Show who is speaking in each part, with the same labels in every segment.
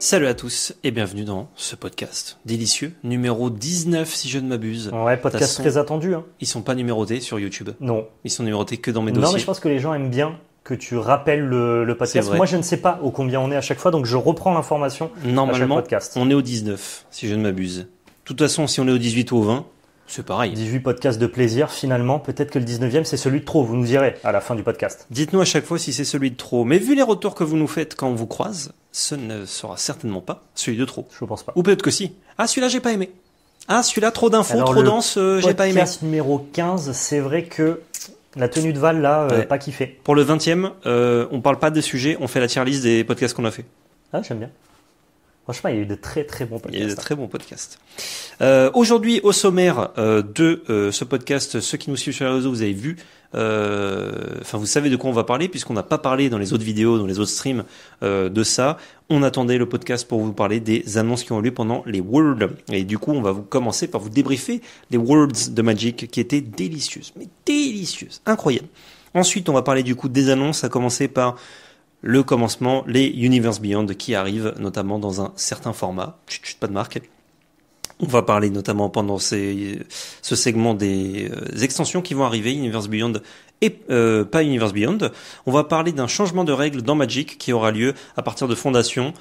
Speaker 1: Salut à tous et bienvenue dans ce podcast délicieux, numéro 19 si je ne m'abuse. Ouais, podcast très attendu. Hein. Ils sont pas numérotés sur YouTube. Non. Ils sont numérotés que dans mes dossiers. Non, mais je
Speaker 2: pense que les gens aiment bien
Speaker 1: que tu rappelles le, podcast. Moi, je
Speaker 2: ne sais pas au combien on est à chaque fois, donc je reprends l'information. Normalement,
Speaker 1: on est au 19 si je ne m'abuse. De toute façon, si on est au 18 ou au 20, c'est pareil. 18 podcasts de plaisir, finalement, peut-être que le 19e, c'est celui de trop, vous nous direz à la fin du podcast. Dites-nous à chaque fois si c'est celui de trop. Mais vu les retours que vous nous faites quand on vous croise, ce ne sera certainement pas celui de trop. Je ne pense pas. Ou peut-être que si. Ah, celui-là, j'ai pas aimé. Ah, celui-là, trop d'infos, trop dense, euh, j'ai pas aimé. Podcast
Speaker 2: numéro 15, c'est vrai que la tenue de Val, là, euh, pas kiffé.
Speaker 1: Pour le 20e, on euh, on parle pas des sujets, on fait la tier liste des podcasts qu'on a fait. Ah, j'aime bien. Franchement, il y a eu de très très bons podcasts. Il y a eu de hein. très bons podcasts. Euh, Aujourd'hui, au sommaire euh, de euh, ce podcast, ceux qui nous suivent sur les réseaux, vous avez vu, euh, enfin vous savez de quoi on va parler, puisqu'on n'a pas parlé dans les autres vidéos, dans les autres streams euh, de ça. On attendait le podcast pour vous parler des annonces qui ont eu lieu pendant les Worlds. Et du coup, on va vous commencer par vous débriefer les Worlds de Magic, qui étaient délicieuses, mais délicieuses, incroyables. Ensuite, on va parler du coup des annonces, à commencer par le commencement, les Universe Beyond qui arrivent, notamment dans un certain format. Chut, chut, pas de marque. On va parler notamment pendant ce segment des euh, extensions qui vont arriver, Universe Beyond et euh, pas Universe Beyond. On va parler d'un changement de règles dans Magic qui aura lieu à partir de Fondation,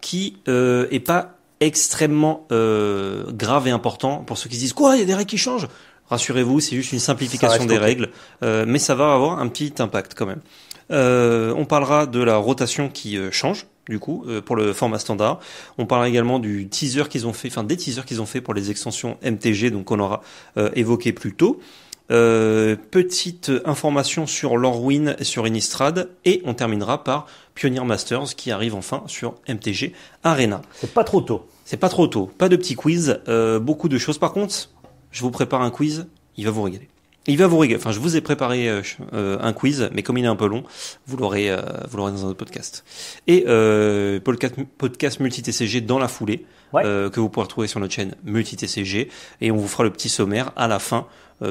Speaker 1: qui euh, est pas extrêmement grave et important pour ceux qui se disent quoi, il y a des règles qui changent. Rassurez-vous, c'est juste une simplification des règles, mais ça va avoir un petit impact quand même. Euh, on parlera de la rotation qui euh, change du coup euh, pour le format standard. On parlera également du teaser qu'ils ont fait, enfin des teasers qu'ils ont fait pour les extensions MTG, donc on aura évoqué plus tôt. petite information sur Lorwyn et sur Innistrad et on terminera par Pioneer Masters qui arrive enfin sur MTG Arena. C'est pas trop tôt. C'est pas trop tôt. Pas de petit quiz. beaucoup de choses. Par contre, je vous prépare un quiz. Il va vous régaler. Il va vous régler. Enfin, je vous ai préparé euh, euh, un quiz, mais comme il est un peu long, vous l'aurez, euh, vous l'aurez dans un autre podcast. Et podcast, multi-TCG dans la foulée, que vous pourrez retrouver sur notre chaîne multi-TCG. Et on vous fera le petit sommaire à la fin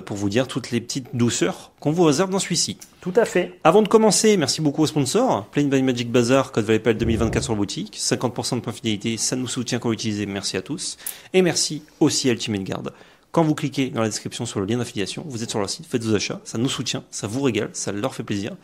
Speaker 1: pour vous dire toutes les petites douceurs qu'on vous réserve dans celui-ci. Tout à fait. Avant de commencer, merci beaucoup aux sponsors. Plain by Magic Bazaar, code Valley 2024 sur la boutique. 50% de points fidélité, ça nous soutient quand vous Merci à tous. Et merci aussi à Ultimate Guard quand vous cliquez dans la description sur le lien d'affiliation, vous êtes sur leur site, faites vos achats, ça nous soutient, ça vous régale, ça leur fait plaisir.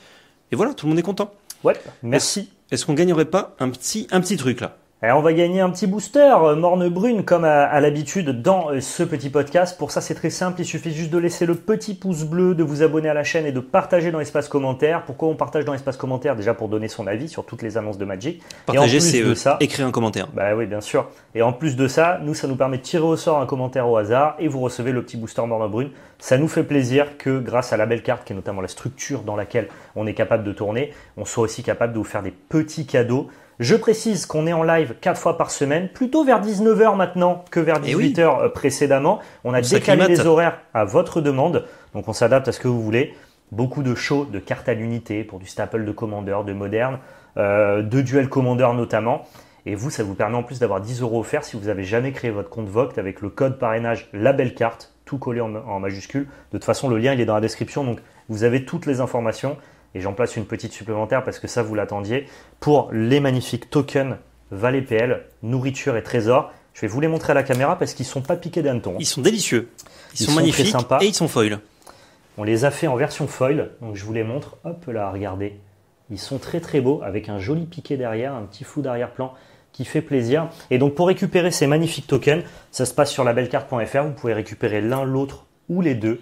Speaker 1: Et voilà, tout le monde est content. Ouais, merci. Est-ce qu'on gagnerait pas un petit, un petit truc là eh, on va gagner un
Speaker 2: petit booster, euh, morne brune, comme à, l'habitude dans euh, ce petit podcast. Pour ça, c'est très simple, il suffit juste de laisser le petit pouce bleu, de vous abonner à la chaîne et de partager dans l'espace commentaire. Pourquoi on partage dans l'espace commentaire Déjà pour donner son avis sur toutes les annonces de Magic. Partager, c'est euh, ça,
Speaker 1: écrire un commentaire. Bah oui,
Speaker 2: bien sûr. Et en plus de ça, nous, ça nous permet de tirer au sort un commentaire au hasard et vous recevez le petit booster morne brune. Ça nous fait plaisir que grâce à la belle carte, qui est notamment la structure dans laquelle on est capable de tourner, on soit aussi capable de vous faire des petits cadeaux. Je précise qu'on est en live 4 fois par semaine, plutôt vers 19h maintenant que vers 18h eh euh, précédemment. On a décalé les horaires à votre demande, donc on s'adapte à ce que vous voulez. Beaucoup de shows de cartes à l'unité pour du staple de commandeur, de Moderne, euh, de Duel Commander notamment. Et vous, ça vous permet en plus d'avoir 10 euros offerts si vous n'avez jamais créé votre compte Voct avec le code parrainage label carte, tout collé en, en majuscule. De toute façon, le lien, il est dans la description, donc vous avez toutes les informations et j'en place une petite supplémentaire parce que ça vous l'attendiez, pour les magnifiques tokens Valet PL, nourriture et trésor. Je vais vous les montrer à la caméra parce qu'ils ne sont pas piqués ton. Ils sont délicieux, ils, sont, magnifiques et ils sont foil. On les a fait en version foil, donc je vous les montre. Hop là, regardez, ils sont très très beaux avec un joli piqué derrière, un petit fou d'arrière-plan qui fait plaisir. Et donc pour récupérer ces magnifiques tokens, ça se passe sur labellecarte.fr. Vous pouvez récupérer l'un, l'autre ou
Speaker 1: les deux.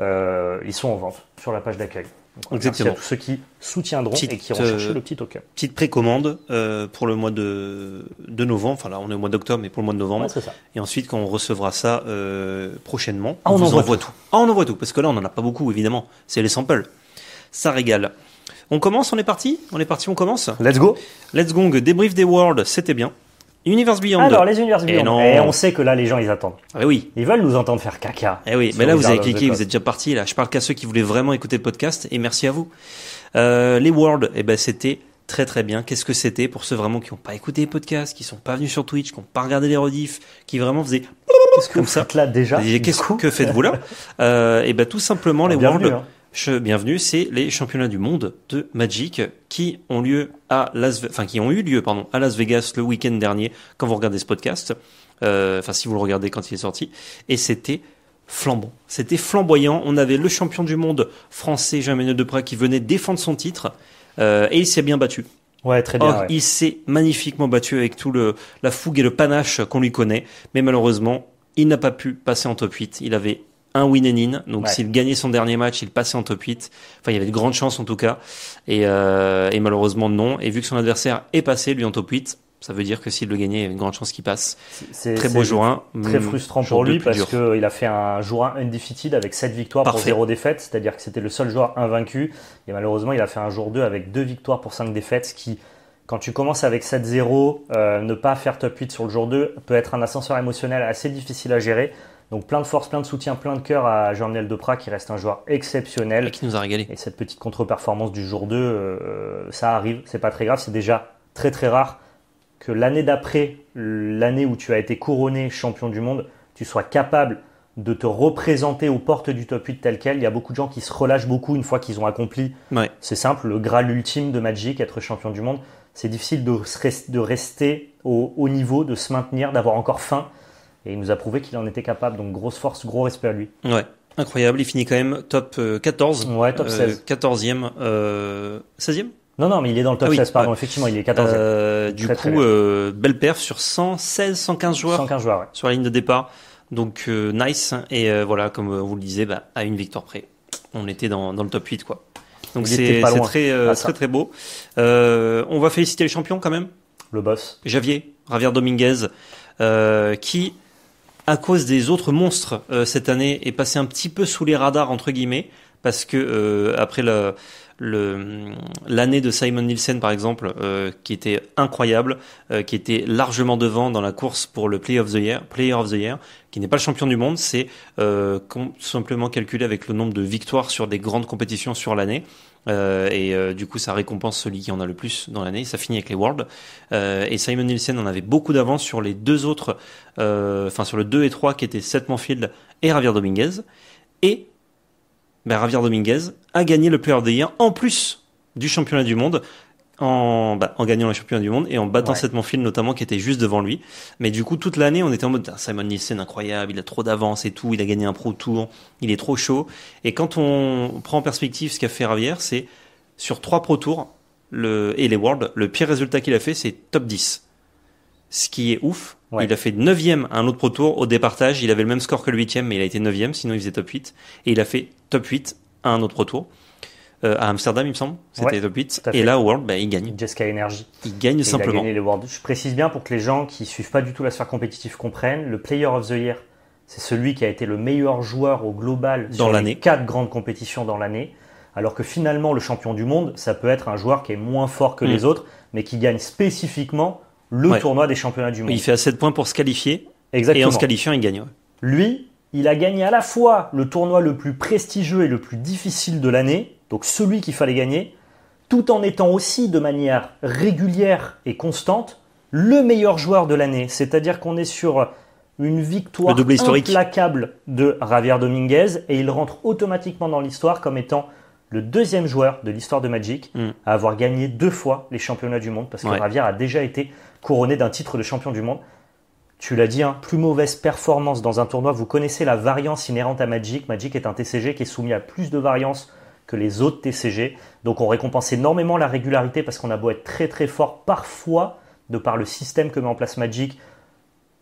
Speaker 1: Euh, ils sont en vente sur la page d'accueil. Exactement.
Speaker 2: ceux qui soutiendront et qui recherchent euh, le petit token.
Speaker 1: Petite précommande euh, pour le mois de, de, novembre. Enfin là, on est au mois d'octobre, mais pour le mois de novembre. Et ensuite, quand on recevra ça euh, prochainement, ah, on, envoie, tout. Ah, on envoie tout, parce que là, on n'en a pas beaucoup, évidemment. C'est les samples. Ça régale. On commence, on est parti On est parti, on commence Let's go Let's go, débrief des Worlds, c'était bien. Universe Beyond. Alors, les Univers eh Beyond. Et, eh, on
Speaker 2: sait que là, les gens, ils attendent.
Speaker 1: Ah, oui. Ils veulent nous
Speaker 2: entendre faire caca.
Speaker 1: Eh oui, mais là, vous avez cliqué, vous êtes déjà parti. Là, je parle qu'à ceux qui voulaient vraiment écouter le podcast. Et merci à vous. Euh, les Worlds, et eh ben, c'était très très bien. Qu'est-ce que c'était pour ceux vraiment qui n'ont pas écouté les podcasts, qui sont pas venus sur Twitch, qui n'ont pas regardé les rediffs, qui vraiment faisaient qu'est-ce que vous ça. là déjà Qu'est-ce que faites-vous là euh, Et ben tout simplement ah, les World. Hein bienvenue, c'est les championnats du monde de Magic qui ont lieu à Las, enfin qui ont eu lieu pardon à Las Vegas le week-end dernier quand vous regardez ce podcast, euh, enfin si vous le regardez quand il est sorti, et c'était flambant, c'était flamboyant. On avait le champion du monde français de Depré qui venait défendre son titre euh, et il s'est bien battu. Ouais, très bien. il s'est magnifiquement battu avec tout le la fougue et le panache qu'on lui connaît, mais malheureusement, il n'a pas pu passer en top 8. Il avait un win and in. Donc s'il gagnait son dernier match, il passait en top 8. Enfin, il y avait de grandes chances en tout cas. Euh, et, malheureusement, non. Et vu que son adversaire est passé, lui, en top 8, ça veut dire que s'il le gagnait, il y a une grande chance qu'il passe. C'est, très beau jour 1. Très hum, frustrant pour lui parce
Speaker 2: qu'il a fait un jour 1 undefeated avec 7 victoires pour 0 défaites, c'est-à-dire que c'était le seul joueur invaincu. Et malheureusement, il a fait un jour 2 avec 2 victoires pour 5 défaites, ce qui, quand tu commences avec 7-0, euh, ne pas faire top 8 sur le jour 2 peut être un ascenseur émotionnel assez difficile à gérer. Donc plein de force, plein de soutien, plein de cœur à Jean-Michel Jornel Depra qui reste un joueur exceptionnel. Et qui nous a régalé. Et cette petite contre-performance du jour 2, euh, ça arrive, c'est pas très grave, c'est déjà très très rare que l'année d'après, l'année où tu as été couronné champion du monde, tu sois capable de te représenter aux portes du top 8 tel quel. Il y a beaucoup de gens qui se relâchent beaucoup une fois qu'ils ont accompli. C'est simple, le graal ultime de Magic, être champion du monde, c'est difficile de, rester au, au niveau, de se maintenir, d'avoir encore faim. Et il nous a prouvé qu'il en était capable. Donc grosse force, gros respect à lui.
Speaker 1: Ouais. Incroyable, il finit quand même top 14. Euh, ouais, top 16. 14e. 16e
Speaker 2: non, non, mais il est dans le top 16, ah pardon, effectivement, il est 14 euh,
Speaker 1: Du coup, euh, belle perf sur 116, 115 joueurs. 115 joueurs, ouais. Sur la ligne de départ. Donc, euh, nice. Et voilà, comme vous le disiez, bah, à une victoire près. On était dans, le top 8, quoi. Donc, c'est très, très, très, beau. on va féliciter les champions, quand même. Le boss. Javier, Javier Dominguez, qui à cause des autres monstres euh, cette année est passé un petit peu sous les radars entre guillemets parce que euh, après le l'année de Simon Nielsen par exemple euh, qui était incroyable qui était largement devant dans la course pour le Player of the Year Player of the Year qui n'est pas le champion du monde c'est simplement calculé avec le nombre de victoires sur des grandes compétitions sur l'année euh, et euh, du coup, ça récompense celui qui en a le plus dans l'année. Ça finit avec les Worlds. Euh, et Simon Nielsen en avait beaucoup d'avance sur les deux autres, enfin sur le 2 et 3 qui étaient Seth Manfield et Javier Dominguez. Et ben, Javier Dominguez a gagné le Player of en plus du championnat du monde bah, en, gagnant le championnat du monde et en battant ouais. cette notamment qui était juste devant lui. Mais du coup, toute l'année, on était en mode Simon Nielsen incroyable, il a trop d'avance et tout, il a gagné un pro tour, il est trop chaud. Et quand on prend en perspective ce qu'a fait Ravière, c'est sur trois pro tours le, et les Worlds, le pire résultat qu'il a fait, c'est top 10. Ce qui est ouf. Il a fait 9ème à un autre pro tour au départage. Il avait le même score que le 8ème, mais il a été 9ème, sinon il faisait top 8. Et il a fait top 8 à un autre pro tour. Euh, à Amsterdam, il me semble. C'était ouais, top Et là, au World, bah, il gagne. Jessica Energy. Il gagne simplement. a gagné Je
Speaker 2: précise bien pour que les gens qui suivent pas du tout la sphère compétitive comprennent, le Player of the Year, c'est celui qui a été le meilleur joueur au global dans les Quatre grandes compétitions dans l'année. Alors que finalement, le champion du monde, ça peut être un joueur qui est moins fort que mm. les autres, mais qui gagne spécifiquement le tournoi des championnats du monde. Il fait à
Speaker 1: 7 points pour se qualifier. Exactement. Et en se qualifiant, il gagne.
Speaker 2: Lui, il a gagné à la fois le tournoi le plus prestigieux et le plus difficile de l'année, donc celui qu'il fallait gagner, tout en étant aussi de manière régulière et constante le meilleur joueur de l'année. C'est-à-dire qu'on est sur une victoire implacable de Javier Dominguez et il rentre automatiquement dans l'histoire comme étant le deuxième joueur de l'histoire de Magic mm. à avoir gagné deux fois les championnats du monde parce que Javier a déjà été couronné d'un titre de champion du monde. Tu l'as dit, hein, plus mauvaise performance dans un tournoi. Vous connaissez la variance inhérente à Magic. Magic est un TCG qui est soumis à plus de variance que les autres TCG. Donc on récompense énormément la régularité parce qu'on a beau être très très fort parfois de par le système que met en place Magic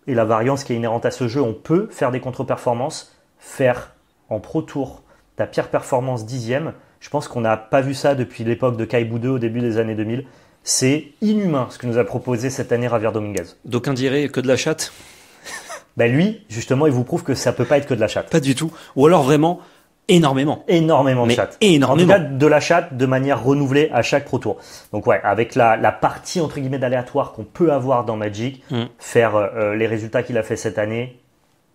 Speaker 2: et la variance qui est inhérente à ce jeu, on peut faire des contre-performances, faire en pro tour ta pire performance dixième. Je pense qu'on n'a pas vu ça depuis l'époque de Kai 2 au début des années 2000. C'est inhumain ce que nous a proposé cette année Javier Dominguez.
Speaker 1: D'aucuns diraient que
Speaker 2: de la chatte ben lui, justement, il vous prouve que ça peut pas être que de la chatte. Pas du tout. Ou alors vraiment, énormément. Énormément de chatte. Énormément. En tout de la chatte de manière renouvelée à chaque pro tour. Donc ouais, avec la, partie entre guillemets d'aléatoire qu'on peut avoir dans Magic, mm. faire euh, euh, les résultats qu'il a fait cette année,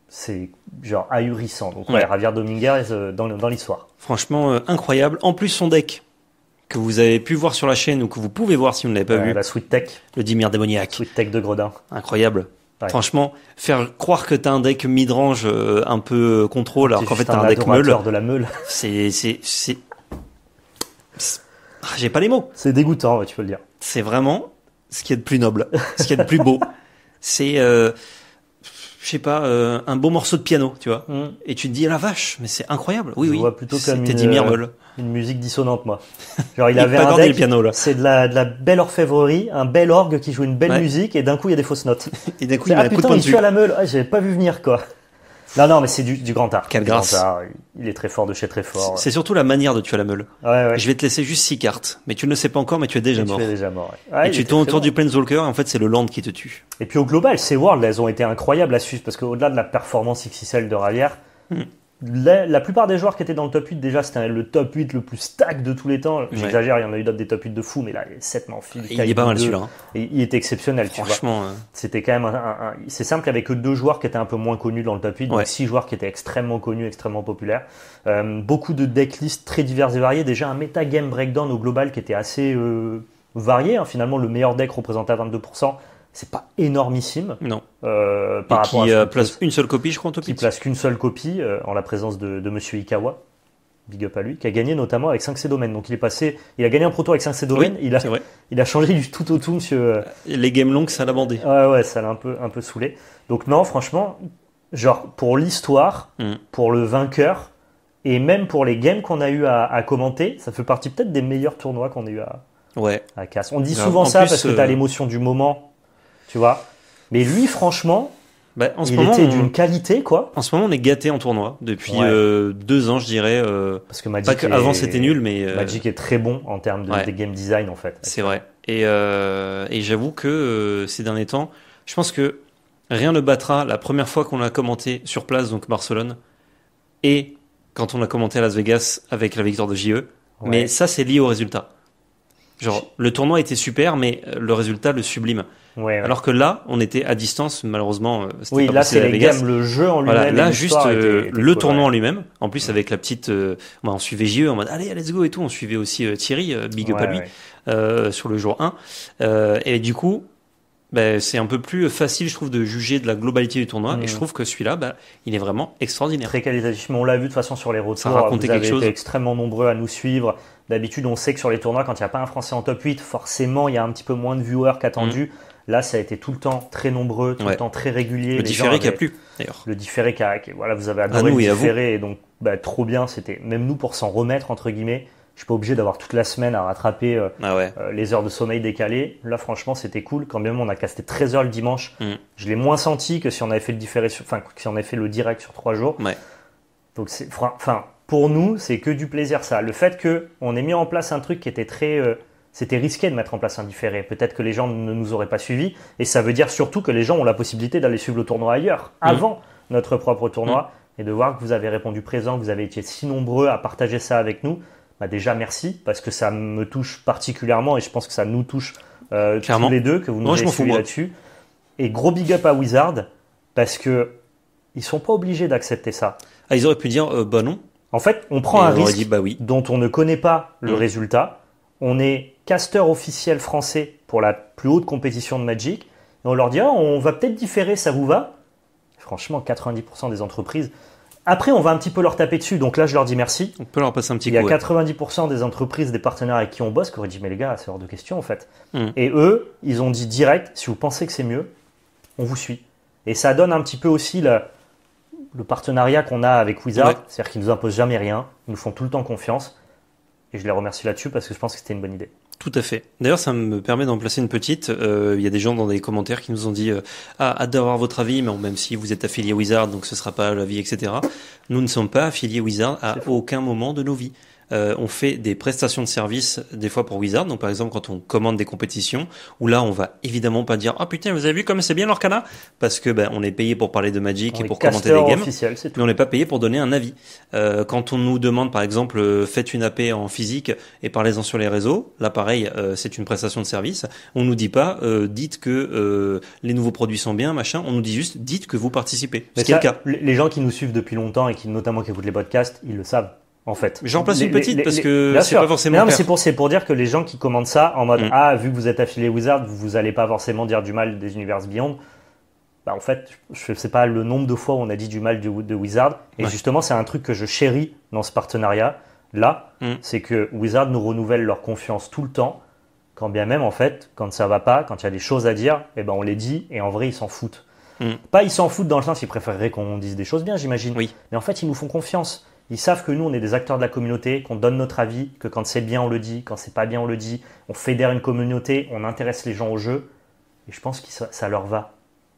Speaker 2: c'est genre ahurissant. Donc ouais, Javier Dominguez
Speaker 1: euh, dans, l'histoire. Franchement, incroyable. En plus, son deck que vous avez pu voir sur la chaîne ou que vous pouvez voir si vous ne l'avez pas vu. La Sweet Tech. Le Dimir démoniaque. Sweet Tech de Gredin. Incroyable. Franchement, faire croire que t'as un deck midrange euh, un peu euh, contrôle alors qu'en fait t'as un, deck meule. de la meule. C'est. J'ai pas les mots. C'est dégoûtant, tu peux le dire. C'est vraiment ce qui est de plus noble, ce qui est de plus beau. c'est. Euh, je sais pas, un beau morceau de piano, tu vois. Mm. Et tu te dis, la vache, mais c'est incroyable. Oui, oui. C'était une
Speaker 2: une musique dissonante, moi.
Speaker 1: Genre, il avait un piano, là.
Speaker 2: c'est de la, de la belle orfèvrerie, un bel orgue qui joue une belle musique, et d'un coup, il y a des fausses notes. Et d'un coup, il ah, un de il tue à la meule. j'avais pas vu venir, quoi. Non, non, mais c'est du, grand art.
Speaker 1: Quelle grâce. Il est très fort de chez très fort. C'est surtout la manière de tuer à la meule. Je vais te laisser juste six cartes, mais tu ne le sais pas encore, mais tu es déjà mort. Tu es déjà mort. et tu tournes autour du Planeswalker, en fait, c'est le land qui te tue. Et puis au global, ces
Speaker 2: worlds, elles ont été incroyables à Suisse, parce qu'au-delà de la performance XXL de Ravière, hmm la, plupart des joueurs qui étaient dans le top 8, déjà, c'était le top 8 le plus stack de tous les temps. J'exagère, il y en a eu d'autres des top 8 de fou, mais là, 7 Il est pas mal celui-là. Hein. Il est exceptionnel, Franchement, euh. C'était quand même un. C'est simple, il n'y avait que deux joueurs qui étaient un peu moins connus dans le top 8, ouais. donc 6 joueurs qui étaient extrêmement connus, extrêmement populaires. Euh, beaucoup de decklists très diverses et variées. Déjà, un metagame game breakdown au global qui était assez euh, varié. Hein. Finalement, le meilleur deck représentait à 22% c'est pas énormissime. Non. Euh, par qui, euh, place une seule copie, je crois, Qui place qu'une seule copie euh, en la présence de, de, Monsieur Ikawa. Big up à lui, qui a gagné notamment avec 5 C domaines. Donc il est passé, il a gagné un proto avec 5 C domaines. il a, il a changé du tout au tout, monsieur. Les games longues, ça l'a bandé. Ouais, ouais, ça l'a un peu, un peu saoulé. Donc non, franchement, genre pour l'histoire, mm. pour le vainqueur et même pour les games qu'on a eu à, commenter, ça fait partie peut-être des meilleurs tournois qu'on a eu à,
Speaker 1: ouais. à Casse. On dit bah, souvent ça parce que tu as
Speaker 2: l'émotion du moment tu vois Mais lui, franchement, bah,
Speaker 1: en il était d'une qualité, quoi. En ce moment, on est gâté en tournoi depuis euh, deux ans, je dirais. Euh, Parce que Magic. avant, c'était nul, mais. Euh, Magic
Speaker 2: est très bon en termes de, game design,
Speaker 1: en fait. C'est vrai. Et, j'avoue que ces derniers temps, je pense que rien ne battra la première fois qu'on l'a commenté sur place, donc Barcelone, et quand on l'a commenté à Las Vegas avec la victoire de JE. Mais ça, c'est lié au résultat. Genre, le tournoi était super, mais le résultat le sublime. Alors que là, on était à distance, malheureusement. Euh, oui, là, c'est le jeu en lui-même. là, juste euh, le tournoi en lui-même. En plus, avec la petite. Euh, bah, on suivait JE en mode allez, let's go et tout. On suivait aussi Thierry, big à lui, sur le jour 1. et du coup, bah, c'est un peu plus facile, je trouve, de juger de la globalité du tournoi. Et je mm. trouve que celui-là, bah, il est vraiment extraordinaire. Très on l'a vu de toute façon sur les routes. Ça racontait quelque chose. Été
Speaker 2: extrêmement nombreux à nous suivre. D'habitude, on sait que sur les tournois, quand il n'y a pas un Français en top 8, forcément, il y a un petit peu moins de viewers qu'attendu. Mm. Là, ça a été tout le temps très nombreux, tout le temps très régulier. Le différé qui a plu, d'ailleurs. Le différé qui a. voilà, vous avez adoré le différé, et, donc bah, trop bien. C'était Même nous, pour s'en remettre, entre guillemets, je suis pas obligé d'avoir toute la semaine à rattraper euh, ah euh, les heures de sommeil décalées. Là, franchement, c'était cool. Quand même, on a casté 13 heures le dimanche. Mm. Je l'ai moins senti que si on avait fait le différé, enfin, si on avait fait le direct sur trois jours. Donc, enfin, pour nous, c'est que du plaisir ça. Le fait que on ait mis en place un truc qui était très euh, c'était risqué de mettre en place un différé. Peut-être que les gens ne nous auraient pas suivis. Et ça veut dire surtout que les gens ont la possibilité d'aller suivre le tournoi ailleurs, mm. avant notre propre tournoi, mm. et de voir que vous avez répondu présent, que vous avez été si nombreux à partager ça avec nous. Bah, déjà, merci, parce que ça me touche particulièrement et je pense que ça nous touche euh, tous les deux, que vous nous avez suivis là-dessus. Et gros big up à Wizard, parce que ils sont pas obligés d'accepter ça. Ah, ils auraient pu dire, euh, bah non. En fait, on prend un risque bah dont on ne connaît pas le mm. résultat. On est casteur officiel français pour la plus haute compétition de Magic, on leur dit ah, on va peut-être différer, ça vous va Franchement, 90% des entreprises. Après, on va un petit peu leur taper dessus, donc là, je leur dis merci.
Speaker 1: On peut leur passer un petit coup. Il y a
Speaker 2: 90% des entreprises, des partenaires avec qui on bosse, qui auraient dit mais les gars, c'est hors de question en fait. Hmm. Et eux, ils ont dit direct si vous pensez que c'est mieux, on vous suit. Et ça donne un petit peu aussi le partenariat qu'on a avec Wizard, c'est-à-dire qu'ils nous imposent jamais rien, ils nous font tout le temps confiance. Et je les remercie là-dessus parce que je pense que c'était une bonne idée.
Speaker 1: Tout à fait. D'ailleurs, ça me permet d'en placer une petite. Euh, il y a des gens dans les commentaires qui nous ont dit euh, Ah, hâte d'avoir votre avis, mais même si vous êtes affilié Wizard, donc ce sera pas la vie, etc. Nous ne sommes pas affiliés Wizard à aucun moment de nos vies. Euh, on fait des prestations de service des fois pour Wizard. Donc par exemple quand on commande des compétitions, où là on va évidemment pas dire ah putain vous avez vu comme c'est bien leur canard parce que ben, on est payé pour parler de Magic et pour commenter des games, on n'est pas payé pour donner un avis. Euh, quand on nous demande par exemple euh, faites une AP en physique et parlez-en sur les réseaux, là pareil c'est une prestation de service. On nous dit pas dites que les nouveaux produits sont bien machin, on nous dit juste dites que vous participez. C'est le cas.
Speaker 2: Les gens qui nous suivent depuis longtemps et qui notamment qui écoutent les podcasts, ils le savent en fait. J'en place une petite parce que c'est pas forcément. Non, mais c'est pour, dire que les gens qui commandent ça en mode mm. Ah, vu que vous êtes affilié Wizard, vous, vous allez pas forcément dire du mal des univers Beyond. Bah, en fait, je sais pas le nombre de fois où on a dit du mal de, Wizard. Et justement, c'est un truc que je chéris dans ce partenariat là, mm. c'est que Wizard nous renouvelle leur confiance tout le temps. Quand bien même, en fait, quand ça va pas, quand il y a des choses à dire, eh ben on les dit et en vrai, ils s'en foutent. Mm. Pas ils s'en foutent dans le sens, ils préféreraient qu'on dise des choses bien, j'imagine. Oui. Mais en fait, ils nous font confiance. Ils savent que nous, on est des acteurs de la communauté, qu'on donne notre avis, que quand c'est bien, on le dit, quand c'est pas bien, on le dit. On fédère une communauté, on intéresse les gens au jeu. Et je pense que ça, leur va.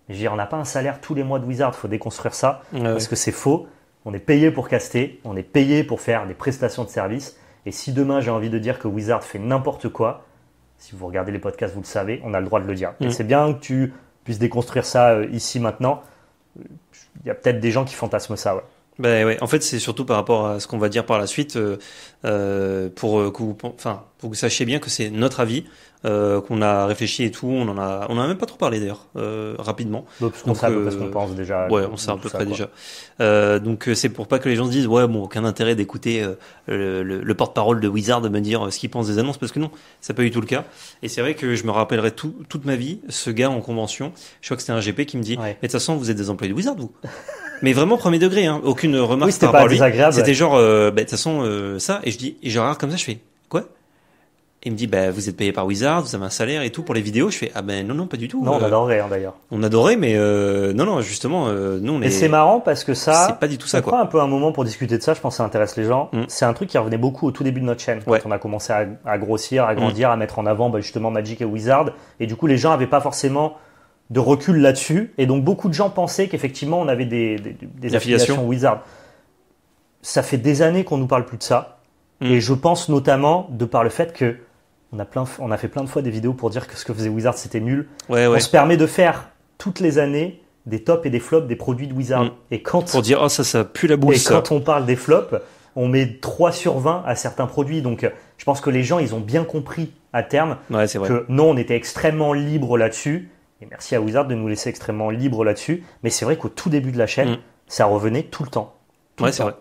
Speaker 2: Je veux dire, on n'a pas un salaire tous les mois de Wizard, Il faut déconstruire ça, parce que c'est faux. On est payé pour caster, on est payé pour faire des prestations de service. Et si demain j'ai envie de dire que Wizard fait n'importe quoi, si vous regardez les podcasts, vous le savez, on a le droit de le dire. Et mm. c'est bien que tu puisses déconstruire ça euh, ici maintenant. Il y a peut-être des gens qui fantasment ça, ouais.
Speaker 1: Ben ouais, en fait, c'est surtout par rapport à ce qu'on va dire par la suite, euh, euh pour, euh, que vous, enfin, pour que vous sachiez bien que c'est notre avis, euh, qu'on a réfléchi et tout. On en a, on en a même pas trop parlé d'ailleurs, euh, rapidement. Donc, parce qu'on sait ce qu'on pense déjà. Ouais, on sait un peu près déjà. donc, c'est pour pas que les gens se disent, ouais, bon, aucun intérêt d'écouter le, le, porte-parole de Wizard me dire ce qu'il pense des annonces, parce que non, ça pas du tout le cas. Et c'est vrai que je me rappellerai toute ma vie, ce gars en convention, je crois que c'était un GP qui me dit, mais de toute façon, vous êtes des employés de Wizard, vous. mais vraiment premier degré, hein. aucune remarque pas lui. C'était genre, euh, bah, de toute façon, euh, ça, et je dis, et je regarde comme ça, je fais, quoi il me dit, bah, vous êtes payé par Wizard, vous avez un salaire et tout pour les vidéos. Je fais, ah ben non, non, pas du tout. Non, on euh, adorait hein, d'ailleurs. On adorait, mais non, non, justement, non. Mais c'est marrant parce que ça. C'est pas du tout ça, quoi.
Speaker 2: un peu un moment pour discuter de ça, je pense que ça intéresse les gens. Mm. C'est un truc qui revenait beaucoup au tout début de notre chaîne. Quand on a commencé à, grossir, à mm. grandir, à mettre en avant bah, justement Magic et Wizard. Et du coup, les gens avaient pas forcément de recul là-dessus. Et donc beaucoup de gens pensaient qu'effectivement on avait des, affiliations Wizard. Ça fait des années qu'on nous parle plus de ça. Hmm. Et je pense notamment de par le fait que on a, plein, on a fait plein de fois des vidéos pour dire que ce que faisait Wizard c'était nul. On se permet de faire toutes les années des tops et des flops des produits de Wizard. Hmm. Et quand
Speaker 1: pour dire oh, ça ça pue la quand
Speaker 2: on parle des flops, on met 3 sur 20 à certains produits. Donc je pense que les gens ils ont bien compris à terme que non on était extrêmement libre là-dessus et merci à Wizard de nous laisser extrêmement libre là-dessus. Mais c'est vrai qu'au tout début de la chaîne, mm. ça revenait tout le temps.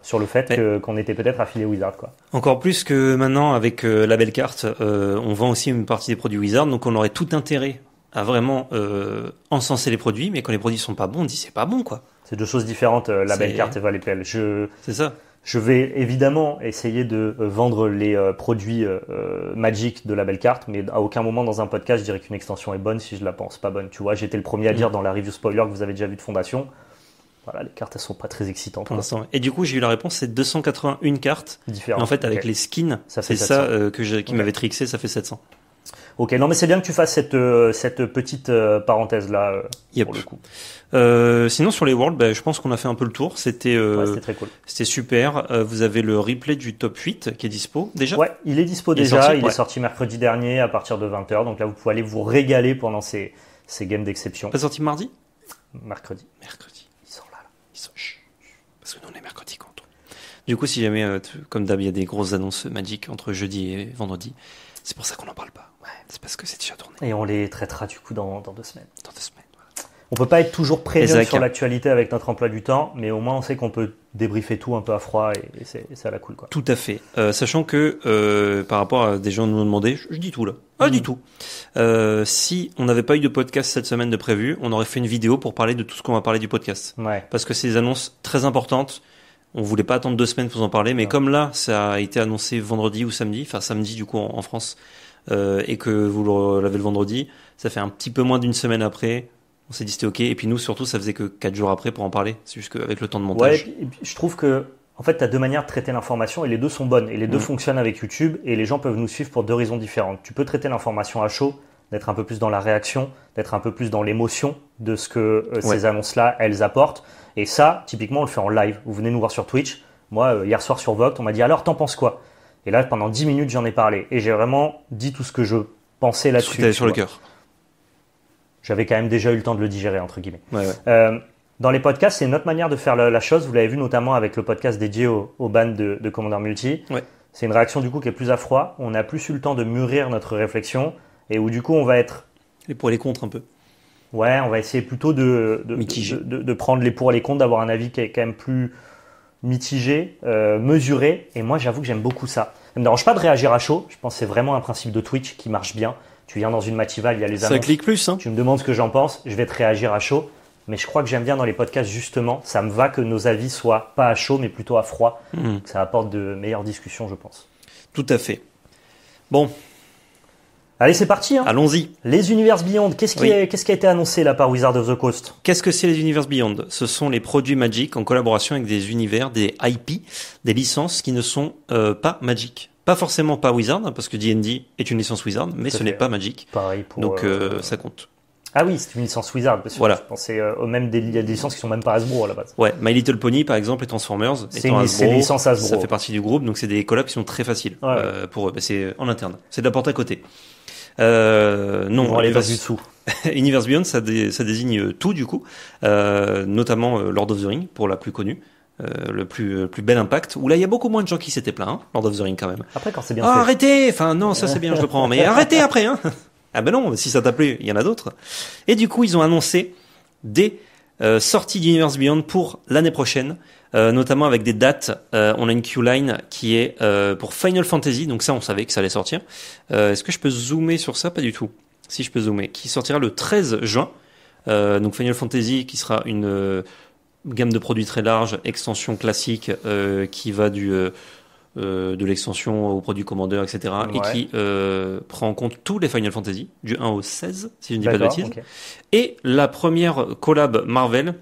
Speaker 2: Sur le fait qu'on était peut-être affilié Wizard. Quoi.
Speaker 1: Encore plus que maintenant, avec euh, la belle carte, euh, on vend aussi une partie des produits Wizard. Donc on aurait tout intérêt à vraiment euh, encenser les produits, mais quand les produits sont pas bons, on dit c'est pas bon quoi.
Speaker 2: C'est deux choses différentes, la belle carte et Valépel. Je... C'est ça. Je vais évidemment essayer de euh, vendre les euh, produits euh, magiques de la belle carte, mais à aucun moment dans un podcast je dirais qu'une extension est bonne si je la pense pas bonne. Tu vois, j'étais le premier à dire mm. dans la review spoiler que vous avez déjà vu de Fondation. Voilà, les cartes elles sont pas très excitantes.
Speaker 1: Et du coup, j'ai eu la réponse, c'est 281 cartes. Différentes. Mais en fait, avec les skins, c'est ça que qui m'avait trixé, ça fait 700.
Speaker 2: Ok, non mais c'est bien que tu fasses cette, euh, petite euh, parenthèse là euh,
Speaker 1: pour le coup. sinon sur les Worlds, bah, je pense qu'on a fait un peu le tour. C'était cool. C'était super. vous avez le replay du top 8 qui est dispo déjà. Ouais, il est dispo déjà. il est
Speaker 2: sorti, mercredi dernier à partir de 20h. Donc là vous pouvez aller vous régaler pendant ces, games d'exception. Pas sorti
Speaker 1: mardi Mercredi. Mercredi. Ils sont là. Ils sont... Parce que nous on est mercredi quand Du coup si jamais, comme d'hab, il y a des grosses annonces magiques entre jeudi et vendredi. C'est pour ça qu'on n'en parle pas. c'est parce que c'est déjà
Speaker 2: tourné. Et on les traitera du coup dans, deux semaines. Dans deux semaines, On peut pas être toujours présent sur l'actualité avec notre emploi du temps, mais au moins on sait qu'on peut débriefer tout un peu à froid et, ça c'est la cool. Quoi.
Speaker 1: Tout à fait. Euh, sachant que euh, par rapport à des gens qui nous ont demandé, je, dis tout là. Ah, mhm. du tout. Euh, si on n'avait pas eu de podcast cette semaine de prévu, on aurait fait une vidéo pour parler de tout ce qu'on va parler du podcast. Ouais. Parce que c'est des annonces très importantes on voulait pas attendre deux semaines pour en parler, mais ah. comme là, ça a été annoncé vendredi ou samedi, enfin samedi du coup en, France, euh, et que vous l'avez le vendredi, ça fait un petit peu moins d'une semaine après. On s'est dit c'était ok, et puis nous surtout, ça faisait que quatre jours après pour en parler. C'est juste qu'avec le temps de montage.
Speaker 2: je trouve que en fait, tu as deux manières de traiter l'information et les deux sont bonnes et les deux mm. fonctionnent avec YouTube et les gens peuvent nous suivre pour deux raisons différentes. Tu peux traiter l'information à chaud, d'être un peu plus dans la réaction, d'être un peu plus dans l'émotion de ce que euh, ces annonces-là, elles apportent. Et ça, typiquement, on le fait en live. Vous venez nous voir sur Twitch. Moi, euh, hier soir sur Vogt, on m'a dit alors, t'en penses quoi Et là, pendant 10 minutes, j'en ai parlé. Et j'ai vraiment dit tout ce que je pensais là-dessus. sur le cœur. J'avais quand même déjà eu le temps de le digérer, entre guillemets. Euh, dans les podcasts, c'est notre manière de faire la, chose. Vous l'avez vu notamment avec le podcast dédié au, ban de, de Commander Multi. C'est une réaction du coup qui est plus à froid. On n'a plus eu le temps de mûrir notre réflexion et où du coup on va être. Et pour les contre un peu. Ouais, on va essayer plutôt de, de, de, prendre les pour et les contre, d'avoir un avis qui est quand même plus mitigé, euh, mesuré. Et moi, j'avoue que j'aime beaucoup ça. Ça me dérange pas de réagir à chaud. Je pense que c'est vraiment un principe de Twitch qui marche bien. Tu viens dans une matinale, il y a les annonces. Ça clique plus. Hein. Tu me demandes ce que j'en pense, je vais te réagir à chaud. Mais je crois que j'aime bien dans les podcasts justement, ça me va que nos avis soient pas à chaud mais plutôt à froid. Hmm. Ça apporte de meilleures discussions, je pense. Tout à fait. Bon, Allez, c'est parti. Hein. Allons-y. Les Univers Beyond, qu'est-ce qui,
Speaker 1: qui, a été annoncé là par Wizard of the Coast Qu'est-ce que c'est les Univers Beyond Ce sont les produits Magic en collaboration avec des univers, des IP, des licences qui ne sont euh, pas Magic. Pas forcément pas Wizard, hein, parce que D&D est une licence Wizard, mais ce n'est pas Magic. Pareil pour... Donc euh, euh, ça compte.
Speaker 2: Ah oui, c'est une licence Wizard. Parce que voilà. Je pensais euh, même des, des, licences qui sont même pas Hasbro à la base.
Speaker 1: Ouais, My Little Pony par exemple et Transformers. C'est une Hasbro, licence Hasbro. Ça fait partie du groupe, donc c'est des collabs qui sont très faciles pour eux. Bah, c'est en interne. C'est de la porte à côté. Euh, non, on Universe... du Universe Beyond, ça, désigne tout du coup, euh, notamment euh, Lord of the Ring pour la plus connue. le plus, plus bel impact, où là il y a beaucoup moins de gens qui s'étaient plaints, hein, Lord of the Ring quand même. Après quand c'est bien oh, fait. Arrêtez Enfin non, ça c'est bien, je le prends, mais arrêtez après hein Ah ben non, si ça t'a plu, il y en a d'autres. Et du coup, ils ont annoncé des sorties d'Universe Beyond pour l'année prochaine, euh, notamment avec des dates. Euh, on a une queue line qui est euh, pour Final Fantasy, donc ça on savait que ça allait sortir. Est-ce que je peux zoomer sur ça Pas du tout. Si je peux zoomer, qui sortira le 13 juin. donc Final Fantasy qui sera une gamme de produits très large, extension classique qui va du de l'extension Au produits commandeur etc. Et qui prend en compte tous les Final Fantasy, du 1 au 16, si je ne dis pas de bêtises. Et la première collab Marvel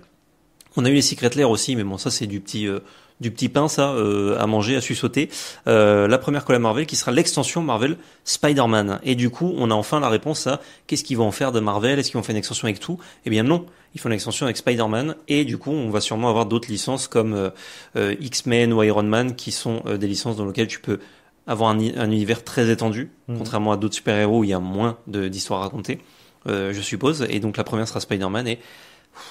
Speaker 1: on a eu les Secret Lair aussi, mais bon, ça c'est du petit euh, du petit pain ça euh, à manger, à suçoter. Euh, la première collab Marvel qui sera l'extension Marvel Spider-Man. Et du coup, on a enfin la réponse à qu'est-ce qu'ils vont en faire de Marvel Est-ce qu'ils vont faire une extension avec tout Eh bien non, ils font une extension avec Spider-Man. Et du coup, on va sûrement avoir d'autres licences comme X-Men ou Iron Man qui sont des licences dans lesquelles tu peux avoir un, univers très étendu, mm. contrairement à d'autres super-héros où il y a moins d'histoires racontées. raconter, je suppose. Et donc la première sera Spider-Man et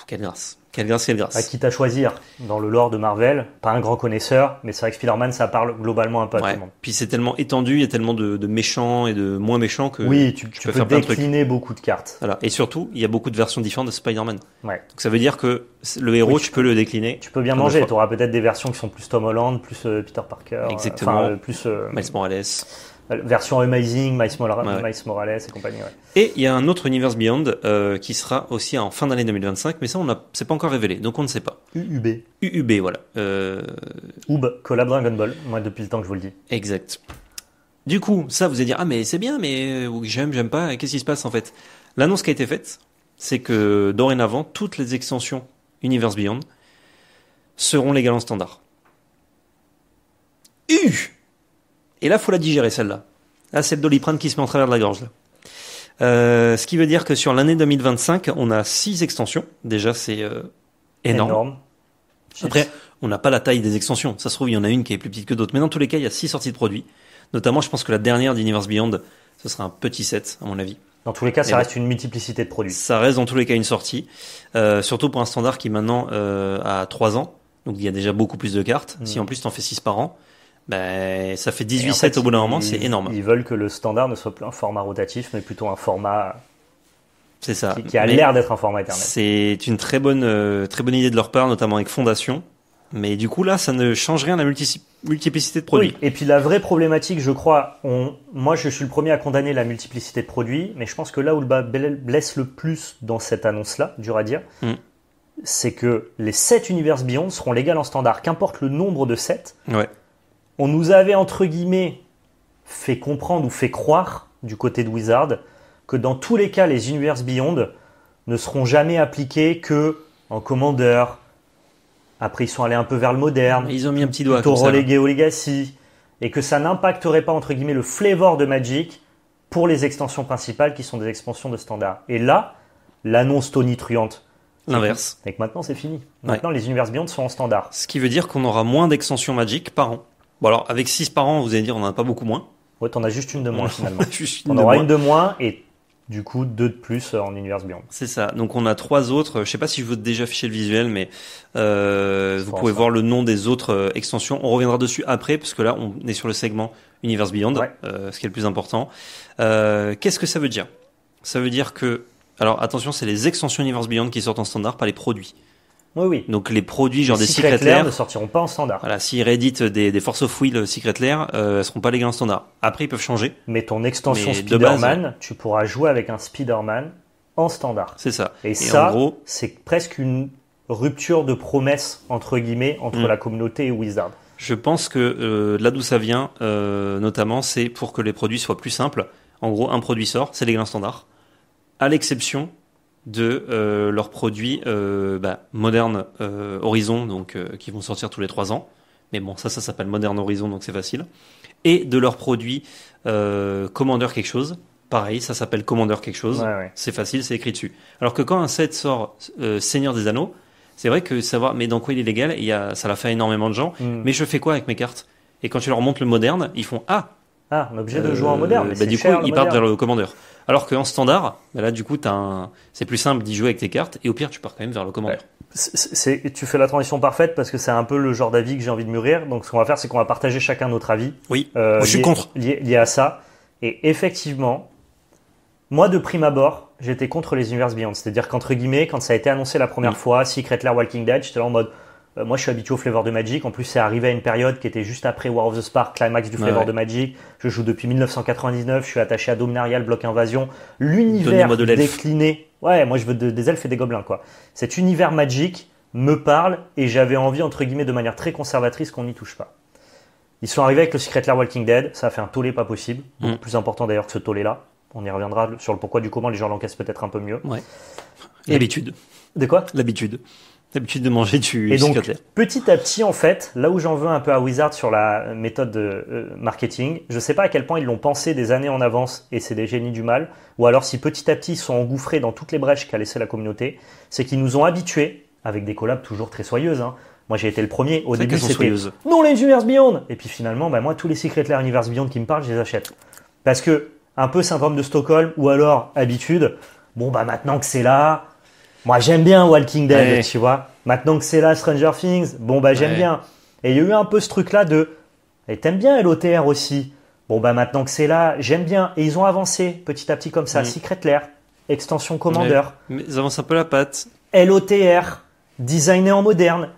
Speaker 1: quelle grâce. Quelle grâce, quelle grâce. À bah, quitte à choisir
Speaker 2: dans le lore de Marvel, pas un grand connaisseur, mais c'est vrai que Spider-Man,
Speaker 1: ça parle globalement un peu tout le monde. Puis c'est tellement étendu, il y a tellement de, méchants et de moins méchants que oui, tu, peux, faire décliner
Speaker 2: beaucoup de cartes.
Speaker 1: Et surtout, il y a beaucoup de versions différentes de Spider-Man. Donc ça veut dire que le héros, tu, peux le décliner. Tu peux bien manger. Tu
Speaker 2: auras peut-être des versions qui sont plus Tom Holland, plus euh, Peter Parker, euh, euh, plus Miles Morales version Amazing, Miles, Morales et compagnie.
Speaker 1: Et il y a un autre Universe Beyond euh, qui sera aussi en fin d'année 2025, mais ça, on c'est pas encore révélé, donc on ne sait pas. UUB. UUB, voilà. Euh... UB, collab Dragon Ball, moi depuis le temps que je vous le dis. Exact. Du coup, ça, vous allez dire, ah mais c'est bien, mais euh, j'aime, j'aime pas, qu'est-ce qui se passe en fait L'annonce qui a été faite, c'est que dorénavant, toutes les extensions Universe Beyond seront légales en standard. U et là, faut la digérer, celle-là. Ah c'est le doliprane qui se met en travers de la gorge. Là. Euh, ce qui veut dire que sur l'année 2025, on a 6 extensions. Déjà, c'est euh, énorme. Après, on n'a pas la taille des extensions. Ça se trouve, il y en a une qui est plus petite que d'autres. Mais dans tous les cas, il y a 6 sorties de produits. Notamment, je pense que la dernière d'Universe Beyond, ce sera un petit set, à mon avis. Dans tous les cas, ça reste une multiplicité de produits. Ça reste dans tous les cas une sortie. Euh, surtout pour un standard qui maintenant a 3 ans. Donc il y a déjà beaucoup plus de cartes. Mm. Si en plus tu en fais 6 par an, ben, ça fait 18 7 au bout d'un moment, c'est énorme. Ils veulent que le standard
Speaker 2: ne soit plus un format rotatif, mais plutôt un format. C'est ça. Qui, a l'air d'être un format éternel.
Speaker 1: C'est une très bonne, euh, très bonne idée de leur part, notamment avec Fondation. Mais du coup, là, ça ne change rien à la multiplicité de produits.
Speaker 2: Et puis la vraie problématique, je crois, on... moi je suis le premier à condamner la multiplicité de produits, mais je pense que là où le bas blesse le plus dans cette annonce-là, dur à dire, mm. c'est que les 7 univers Beyond seront légales en standard, qu'importe le nombre de 7. Ouais on nous avait entre guillemets fait comprendre ou fait croire du côté de Wizard que dans tous les cas les Univers Beyond ne seront jamais appliqués que en Commander. Après ils sont allés un peu vers le moderne. Ils ont mis un petit doigt. Plutôt relégué au Legacy et que ça n'impacterait pas entre guillemets le flavor de Magic pour les extensions principales qui sont des expansions de standard. Et là, l'annonce tonitruante
Speaker 1: L'inverse. Et
Speaker 2: que maintenant, c'est fini. Maintenant, les univers Beyond sont en standard. Ce
Speaker 1: qui veut dire qu'on aura moins d'extensions Magic par an. Bon, alors, avec 6 par an, vous allez dire, on n'en a pas beaucoup moins.
Speaker 2: Ouais, t'en as juste une de moins, finalement. on aura une de
Speaker 1: moins et du coup, deux de plus euh, en Universe Beyond. C'est ça. Donc, on a trois autres. Je sais pas si je veux déjà afficher le visuel, mais euh, vous pouvez voir le nom des autres euh, extensions. On reviendra dessus après, parce que là, on est sur le segment Universe Beyond, ce qui est le plus important. Qu'est-ce que ça veut dire Ça veut dire que, alors attention, c'est les extensions Universe Beyond qui sortent en standard, pas les produits. Oui, oui. Donc les produits genre des Secret, Lair, ne sortiront pas en standard. Voilà, s'ils rééditent des, des Force of Will Secret Lair, euh, ne seront pas les en standard. Après, ils peuvent changer. Mais ton extension Spider-Man,
Speaker 2: tu pourras jouer avec un Spider-Man en standard. C'est ça. Et, ça,
Speaker 1: c'est presque une
Speaker 2: rupture de promesse, entre guillemets, entre hmm. la communauté et Wizard.
Speaker 1: Je pense que euh, là d'où ça vient, euh, notamment, c'est pour que les produits soient plus simples. En gros, un produit sort, c'est les grains standards, à l'exception de euh, leurs produits euh, bah, Modern euh, Horizon, donc euh, qui vont sortir tous les trois ans. Mais bon, ça, ça s'appelle Modern Horizon, donc c'est facile. Et de leurs produits Commander quelque chose. Pareil, ça s'appelle Commander quelque chose. C'est facile, c'est écrit dessus. Alors que quand un set sort Seigneur des Anneaux, c'est vrai que savoir, mais dans quoi il est légal, il y a, ça l'a fait énormément de gens. Mm. Mais je fais quoi avec mes cartes Et quand tu leur montres le moderne, ils font Ah
Speaker 2: Ah, de jouer en moderne. Bah, du coup, ils partent vers le
Speaker 1: Commander alors qu'en standard, bah là, du coup, c'est plus simple d'y jouer avec tes cartes, et au pire, tu pars quand même vers le commandeur.
Speaker 2: tu fais la transition parfaite parce que c'est un peu le genre d'avis que j'ai envie de mûrir. Donc, ce qu'on va faire, c'est qu'on va partager chacun notre avis. Oui, euh, je lié, suis contre. Lié, à ça. Et effectivement, moi, de prime abord, j'étais contre les Univers Beyond. C'est-à-dire qu'entre guillemets, quand ça a été annoncé la première fois, Secret Lair Walking Dead, j'étais là en mode euh, moi, je suis habitué au flavor de Magic. En plus, c'est arrivé à une période qui était juste après War of the Spark, climax du flavor de Magic. Je joue depuis 1999. Je suis attaché à Dominarial, Bloc Invasion. L'univers décliné. Ouais, moi, je veux des elfes et des gobelins, quoi. Cet univers magique me parle et j'avais envie, entre guillemets, de manière très conservatrice, qu'on n'y touche pas. Ils sont arrivés avec le Secret Lair Walking Dead. Ça a fait un tollé pas possible. Mm. plus important d'ailleurs que ce tollé-là. On y reviendra sur le pourquoi du comment les gens l'encaissent peut-être un peu mieux. Ouais.
Speaker 1: L'habitude. De quoi L'habitude. L'habitude de manger du Et donc,
Speaker 2: petit à petit, en fait, là où j'en veux un peu à Wizard sur la euh, méthode de euh, marketing, je sais pas à quel point ils l'ont pensé des années en avance et c'est des génies du mal, ou alors si petit à petit ils sont engouffrés dans toutes les brèches qu'a laissé la communauté, c'est qu'ils nous ont habitués, avec des collabs toujours très soyeuses, hein. moi, j'ai été le premier. Au début, c'était non les Universe Beyond. Et puis finalement, bah, moi, tous les secrets de l'univers Beyond qui me parlent, je les achète. Parce que, un peu syndrome de Stockholm, ou alors habitude, bon, bah maintenant que c'est là, moi, j'aime bien Walking Dead, tu vois. Maintenant que c'est là, Stranger Things, bon, bah, j'aime bien. Et il y a eu un peu ce truc-là de. Et t'aimes bien LOTR aussi. Bon, bah, maintenant que c'est là, j'aime bien. Et ils ont avancé petit à petit comme ça. Mm. Secret Lair, Extension
Speaker 1: Commander. Mais, ils avancent un peu la patte.
Speaker 2: LOTR, designé en moderne.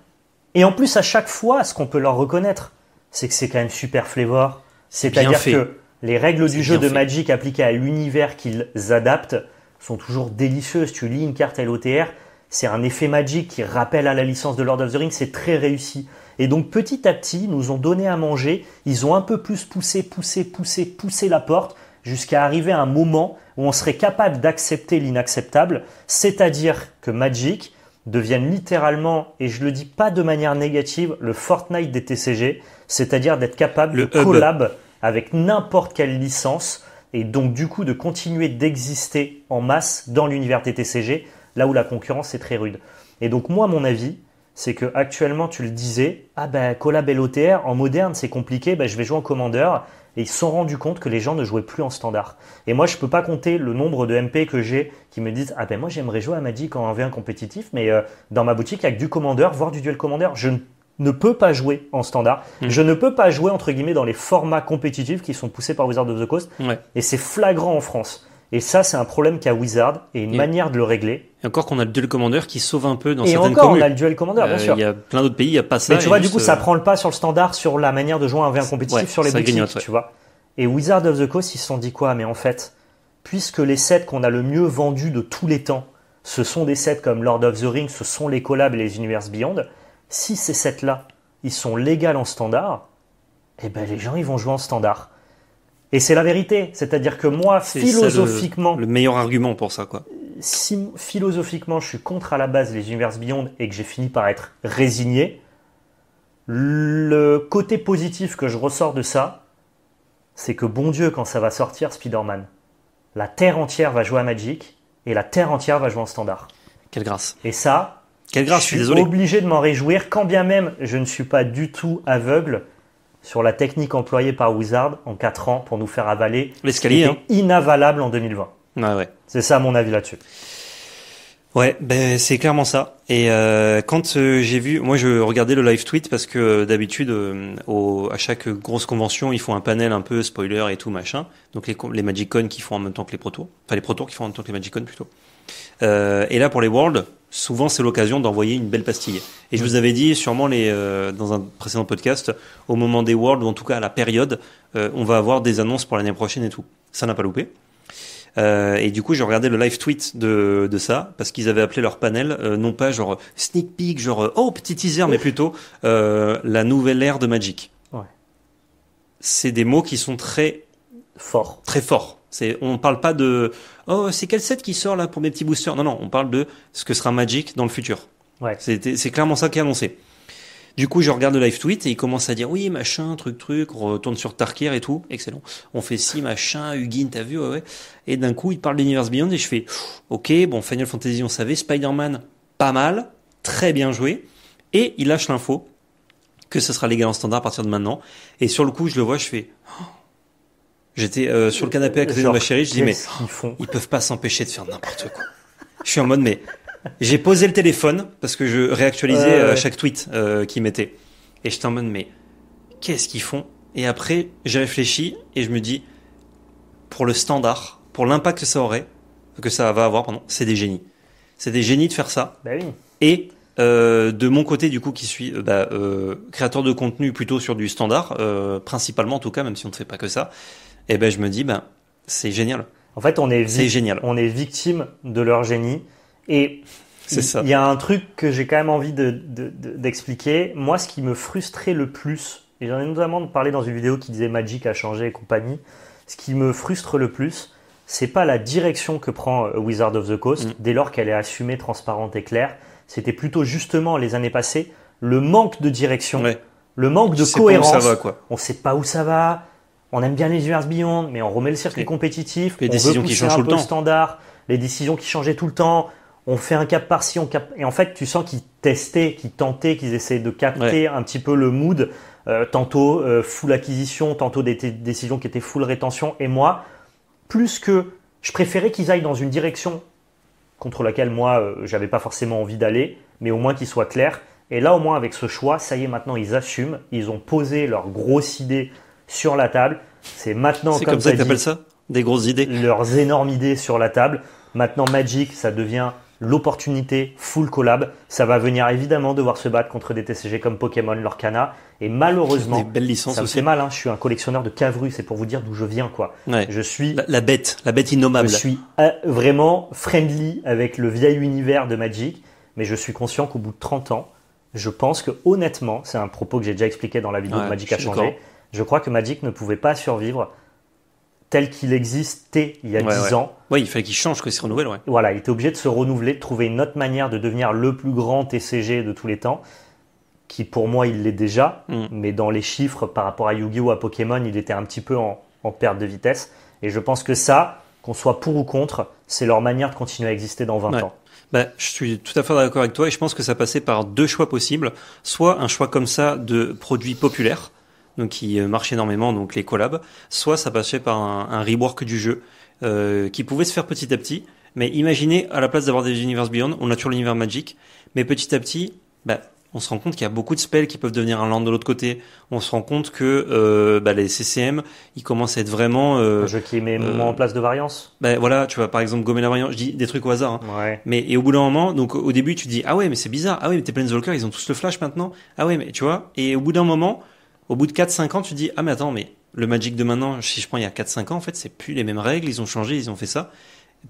Speaker 2: Et en plus, à chaque fois, ce qu'on peut leur reconnaître, c'est que c'est quand même super flavor. C'est-à-dire que les règles du jeu de Magic appliquées à l'univers qu'ils adaptent, sont toujours délicieuses. Tu lis une carte LOTR, c'est un effet magique qui rappelle à la licence de Lord of the Rings, c'est très réussi. Et donc petit à petit, ils nous ont donné à manger, ils ont un peu plus poussé, poussé, poussé, poussé la porte, jusqu'à arriver à un moment où on serait capable d'accepter l'inacceptable, c'est-à-dire que Magic devienne littéralement, et je le dis pas de manière négative, le Fortnite des TCG, c'est-à-dire d'être capable de collab avec n'importe quelle licence et donc du coup de continuer d'exister en masse dans l'univers TCg là où la concurrence est très rude. Et donc moi, mon avis, c'est que actuellement, tu le disais, ah ben collab LOTR en moderne, c'est compliqué, ben, je vais jouer en commandeur. Et ils se sont rendus compte que les gens ne jouaient plus en standard. Et moi, je peux pas compter le nombre de MP que j'ai qui me disent Ah ben moi, j'aimerais jouer à Magic en 1v1 compétitif, mais euh, dans ma boutique, avec du commandeur, voire du duel commandeur. Je ne ne peut pas jouer en standard. Hmm. Je ne peux pas jouer entre guillemets dans les formats compétitifs qui sont poussés par Wizard of the Coast. Et c'est flagrant en France. Et ça, c'est un problème qu'a Wizard et une manière de le régler.
Speaker 1: Et encore qu'on a le duel commander qui sauve un peu dans et certaines Et encore, on a le duel commander, bien euh, sûr. Il y a plein d'autres pays, il n'y a pas ça. Mais tu vois, du coup, ça euh, prend
Speaker 2: le pas sur le standard, sur la manière de jouer un v compétitif, sur les boutiques, tu Et Wizard of the Coast, ils se sont dit quoi Mais en fait, puisque les sets qu'on a le mieux vendus de tous les temps, ce sont des sets comme Lord of the Rings, ce sont les collabs et les Universes Beyond, si ces sets-là, ils sont légaux en standard, eh ben les gens, ils vont jouer en standard. Et c'est la vérité. C'est-à-dire que moi, philosophiquement.
Speaker 1: le, meilleur argument pour ça, quoi.
Speaker 2: Si philosophiquement, je suis contre à la base les univers Beyond et que j'ai fini par être résigné, le côté positif que je ressors de ça, c'est que bon Dieu, quand ça va sortir Spider-Man, la terre entière va jouer à Magic et la terre entière va jouer en standard. Quelle grâce. Et ça, quelle grâce, je suis, je suis obligé de m'en réjouir, quand bien même je ne suis pas du tout aveugle sur la technique employée par Wizard en 4 ans pour nous faire avaler l'escalier hein. inavalable en 2020.
Speaker 1: Ouais, ah ouais. C'est ça mon avis là-dessus. Ouais, ben c'est clairement ça. Et euh, quand euh, j'ai vu, moi je regardais le live tweet parce que euh, d'habitude à chaque grosse convention ils font un panel un peu spoiler et tout machin. Donc les, les Magic Con qui font en même temps que les Protos, pas enfin les Protos qui font en même temps que les Magic Con plutôt. Euh, et là, pour les Worlds, souvent c'est l'occasion d'envoyer une belle pastille. Et je vous avais dit, sûrement les, euh, dans un précédent podcast, au moment des Worlds, ou en tout cas à la période, euh, on va avoir des annonces pour l'année prochaine et tout. Ça n'a pas loupé. et du coup, j'ai regardé le live tweet de, de ça, parce qu'ils avaient appelé leur panel, non pas genre sneak peek, genre oh petit teaser, mais plutôt la nouvelle ère de Magic. Ouais. C'est des mots qui sont très forts. Très forts. On on parle pas de oh c'est quel set qui sort là pour mes petits boosters. Non non, on parle de ce que sera Magic dans le futur. Ouais. C'est clairement ça qui est annoncé. Du coup, je regarde le live tweet et il commence à dire oui, machin, truc, truc, on retourne sur Tarkir et tout, excellent. On fait si, machin, Hugin, t'as vu, ouais, Et d'un coup, il parle d'Universe Beyond et je fais ok, bon, Final Fantasy, on savait, Spider-Man, pas mal, très bien joué. Et il lâche l'info que ce sera légal en standard à partir de maintenant. Et sur le coup, je le vois, je fais oh, J'étais euh, sur le canapé à côté de ma chérie, je dis mais ils, font ils peuvent pas s'empêcher de faire n'importe quoi. je suis en mode mais j'ai posé le téléphone parce que je réactualisais euh, chaque tweet euh, qu'ils mettaient et j'étais en mode mais qu'est-ce qu'ils font Et après j'ai réfléchi et je me dis pour le standard, pour l'impact que ça aurait, que ça va avoir, pendant. c'est des génies. C'est des génies de faire ça. Bah et de mon côté, du coup, qui suis bah, créateur de contenu plutôt sur du standard, principalement en tout cas, même si on ne fait pas que ça, et eh ben je me dis, ben, c'est génial. En fait, on est,
Speaker 2: on est victime de leur génie. Et il ça. y a un truc que j'ai quand même envie d'expliquer. Moi, ce qui me frustrait le plus, et j'en ai notamment parlé dans une vidéo qui disait Magic a changé et compagnie, ce qui me frustre le plus, c'est pas la direction que prend euh, Wizard of the Coast, mm. dès lors qu'elle est assumée, transparente et claire. C'était plutôt justement les années passées le manque de direction, le manque de cohérence. On ne On sait pas où ça va on aime bien les US Beyond, mais on remet le circuit compétitif, les décisions qui changent tout le temps. standard, les décisions qui changeaient tout le temps, on fait un cap par-ci, on cap... Et en fait, tu sens qu'ils testaient, qu'ils tentaient, qu'ils essayaient de capter un petit peu le mood, euh, tantôt euh, full acquisition, tantôt des décisions qui étaient full rétention. Et moi, plus que... Je préférais qu'ils aillent dans une direction contre laquelle moi, euh, j'avais pas forcément envie d'aller, mais au moins qu'ils soient clairs. Et là, au moins, avec ce choix, ça y est, maintenant, ils assument, ils ont posé leur grosse idée sur la table. C'est maintenant, comme, ça, dit, ça Des grosses idées Leurs énormes idées sur la table. Maintenant, Magic, ça devient l'opportunité full collab. Ça va venir évidemment devoir se battre contre des TCG comme Pokémon, Lorcana. Et malheureusement, des belles licences ça mal. Hein. Je suis un collectionneur de Cavru, c'est pour vous dire d'où je viens. quoi.
Speaker 1: Je suis la, bête, la bête innommable. Je suis
Speaker 2: euh, vraiment friendly avec le vieil univers de Magic, mais je suis conscient qu'au bout de 30 ans, je pense que honnêtement, c'est un propos que j'ai déjà expliqué dans la vidéo Magic a changé je crois que Magic ne pouvait pas survivre tel qu'il existait il y a 10 ans. Oui, il fallait qu'il change, que se renouvelle. Ouais. Voilà, il était obligé de se renouveler, de trouver une autre manière de devenir le plus grand TCG de tous les temps, qui pour moi il l'est déjà, mm. mais dans les chiffres par rapport à Yu-Gi-Oh! ou à Pokémon, il était un petit peu en, perte de vitesse. Et je pense que ça, qu'on soit pour ou contre, c'est leur manière de continuer à exister dans 20 ans.
Speaker 1: Bah, je suis tout à fait d'accord avec toi et je pense que ça passait par deux choix possibles. Soit un choix comme ça de produits populaires, donc qui euh, marche énormément, donc les collabs, soit ça passait par un, rework du jeu euh, qui pouvait se faire petit à petit. Mais imaginez, à la place d'avoir des univers Beyond, on a toujours l'univers Magic, mais petit à petit, bah, on se rend compte qu'il y a beaucoup de spells qui peuvent devenir un land de l'autre côté. On se rend compte que euh, bah, les CCM, ils commencent à être vraiment... Euh, un jeu qui met euh, en
Speaker 2: place de variance.
Speaker 1: Bah, voilà, tu vois, par exemple, gommer la variance, je dis des trucs au hasard. Hein. Ouais. Mais, et au bout d'un moment, donc au début, tu dis, ah ouais, mais c'est bizarre, ah ouais, mais tes Planeswalkers, ils ont tous le flash maintenant, ah ouais, mais tu vois, et au bout d'un moment, au bout de 4-5 ans, tu dis Ah, mais attends, mais le Magic de maintenant, si je prends il y a 4-5 ans, en fait, c'est plus les mêmes règles, ils ont changé, ils ont fait ça.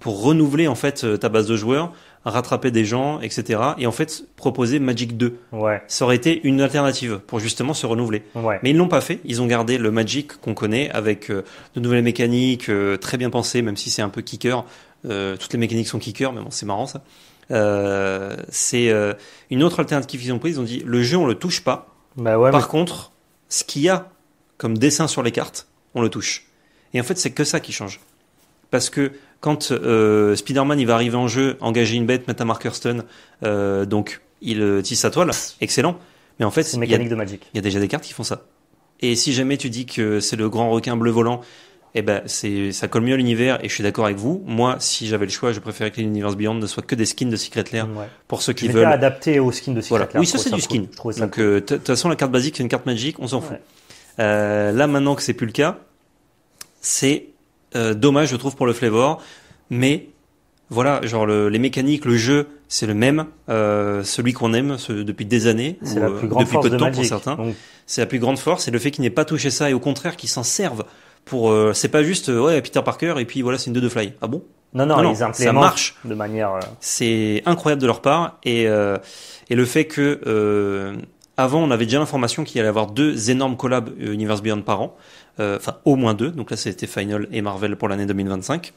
Speaker 1: Pour renouveler, en fait, euh, ta base de joueurs, rattraper des gens, etc. Et en fait, proposer Magic 2. Ouais. Ça aurait été une alternative pour justement se renouveler. Mais ils l'ont pas fait. Ils ont gardé le Magic qu'on connaît avec euh, de nouvelles mécaniques, euh, très bien pensées, même si c'est un peu kicker. toutes les mécaniques sont kicker, mais bon, c'est marrant ça. c'est une autre alternative qu'ils ont prise. Ils ont dit le jeu, on le touche pas. Bah ouais, Par contre, ce qu'il y a comme dessin sur les cartes, on le touche. Et en fait, c'est que ça qui change. Parce que quand euh, Spider-Man il va arriver en jeu, engager une bête, mettre un marker euh, donc il euh, tisse sa toile, excellent. Mais en fait, c'est mécanique de Il y a déjà des cartes qui font ça. Et si jamais tu dis que c'est le grand requin bleu volant eh ben, c'est, ça colle mieux à l'univers et je suis d'accord avec vous. Moi, si j'avais le choix, je préférais que l'univers Beyond ne soit que des skins de Secret Lair pour ceux qui veulent.
Speaker 2: adapté aux skins
Speaker 1: de Secret Lair. Oui, ça c'est du skin. Donc, euh, de toute façon, la carte basique, c'est une carte magique, on s'en fout. Euh, là, maintenant que c'est plus le cas, c'est euh, dommage, je trouve, pour le flavor. Mais voilà, genre le, les mécaniques, le jeu, c'est le même, celui qu'on aime depuis des années, c'est la plus grande depuis peu de, temps pour certains. C'est la plus grande force, et le fait qu'il n'ait pas touché ça, et au contraire qu'il s'en serve pour euh, c'est pas juste euh, ouais Peter Parker et puis voilà c'est une 2 de fly ah bon non non, ça marche de manière euh, c'est incroyable de leur part et et le fait que avant on avait déjà l'information qu'il allait avoir deux énormes collabs Universe Beyond par an enfin au moins deux donc là c'était Final et Marvel pour l'année 2025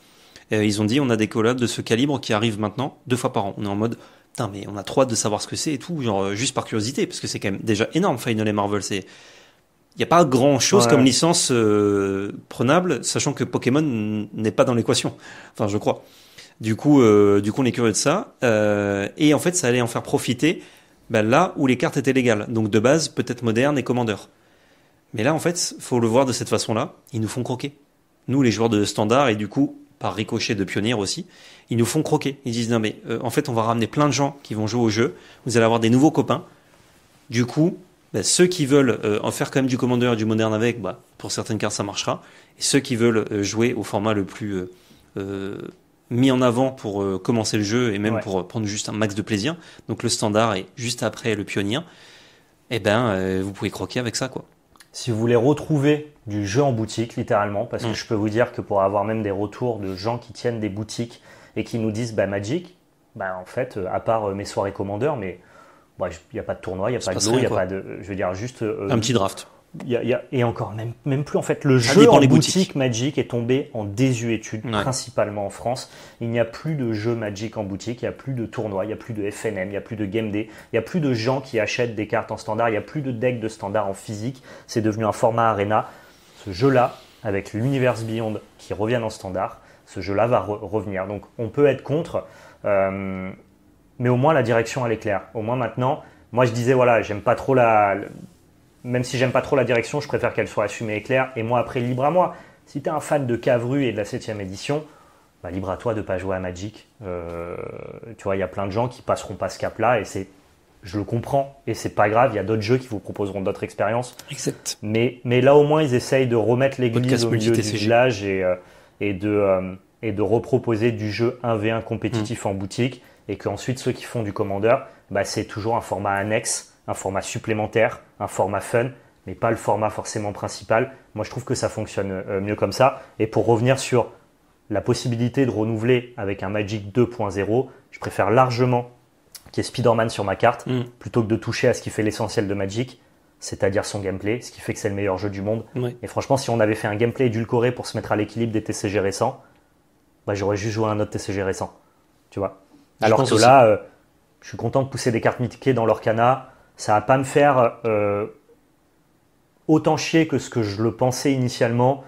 Speaker 1: ils ont dit on a des collabs de ce calibre qui arrivent maintenant deux fois par an on est en mode putain mais on a trop hâte de savoir ce que c'est et tout genre juste par curiosité parce que c'est quand même déjà énorme Final et Marvel c'est n'y a pas grand-chose comme licence euh, prenable, sachant que Pokémon n'est pas dans l'équation. Enfin, je crois. Du coup, euh, du coup, on est curieux de ça. Euh, et en fait, ça allait en faire profiter bah, là où les cartes étaient légales. Donc de base, peut-être moderne et commandeur. Mais là, en fait, faut le voir de cette façon-là. Ils nous font croquer. Nous, les joueurs de standard, et du coup, par ricochet de pionniers aussi, ils nous font croquer. Ils disent non mais en fait, on va ramener plein de gens qui vont jouer au jeu. Vous allez avoir des nouveaux copains. Du coup, bah, ceux qui veulent euh, en faire quand même du commandeur et du moderne avec, bah, pour certaines cartes ça marchera. Et ceux qui veulent euh, jouer au format le plus euh, mis en avant pour commencer le jeu et même pour prendre juste un max de plaisir, donc le standard et juste après le pionnier, eh ben vous pouvez croquer avec ça quoi.
Speaker 2: Si vous voulez retrouver du jeu en boutique, littéralement, parce que mm. je peux vous dire que pour avoir même des retours de gens qui tiennent des boutiques et qui nous disent bah Magic, bah en fait, à part mes soirées commandeurs, mais il n'y a pas de tournoi, il n'y a pas de il n'y a pas de. Je veux dire, juste. Euh, un petit draft. et encore, même, même plus en fait, le jeu en boutique Magic est tombé en désuétude, principalement en France. Il n'y a plus de jeu Magic en boutique, il n'y a plus de tournoi, il n'y a plus de FNM, il n'y a plus de Game Day, il n'y a plus de gens qui achètent des cartes en standard, il n'y a plus de deck de standard en physique. C'est devenu un format arena. Ce jeu-là, avec l'univers Beyond qui revient en standard, ce jeu-là va revenir. Donc on peut être contre. Euh, mais au moins la direction elle est claire. Au moins maintenant, moi je disais voilà, j'aime pas trop la, même si j'aime pas trop la direction, je préfère qu'elle soit assumée et claire. Et moi après libre à moi. Si t'es un fan de Cavru et de la 7 édition, bah, libre à toi de pas jouer à Magic. Euh, tu vois, il y a plein de gens qui passeront pas ce cap-là et c'est, je le comprends et c'est pas grave. Il y a d'autres jeux qui vous proposeront d'autres expériences. Exact. Mais, là au moins ils essayent de remettre l'église au milieu du village et, euh, et de euh, et de reproposer du jeu 1v1 compétitif en boutique et qu'ensuite ceux qui font du commandeur, bah, c'est toujours un format annexe, un format supplémentaire, un format fun, mais pas le format forcément principal. Moi, je trouve que ça fonctionne euh, mieux comme ça. Et pour revenir sur la possibilité de renouveler avec un Magic 2.0, je préfère largement qu'il y ait Spider-Man sur ma carte, mm. plutôt que de toucher à ce qui fait l'essentiel de Magic, c'est-à-dire son gameplay, ce qui fait que c'est le meilleur jeu du monde. Et franchement, si on avait fait un gameplay édulcoré pour se mettre à l'équilibre des TCG récents, bah, j'aurais juste joué à un autre TCG récent. Tu vois alors que là, euh, je suis content de pousser des cartes mythiquées dans l'Orcana. Ça va pas me faire euh, autant chier que ce que je le pensais initialement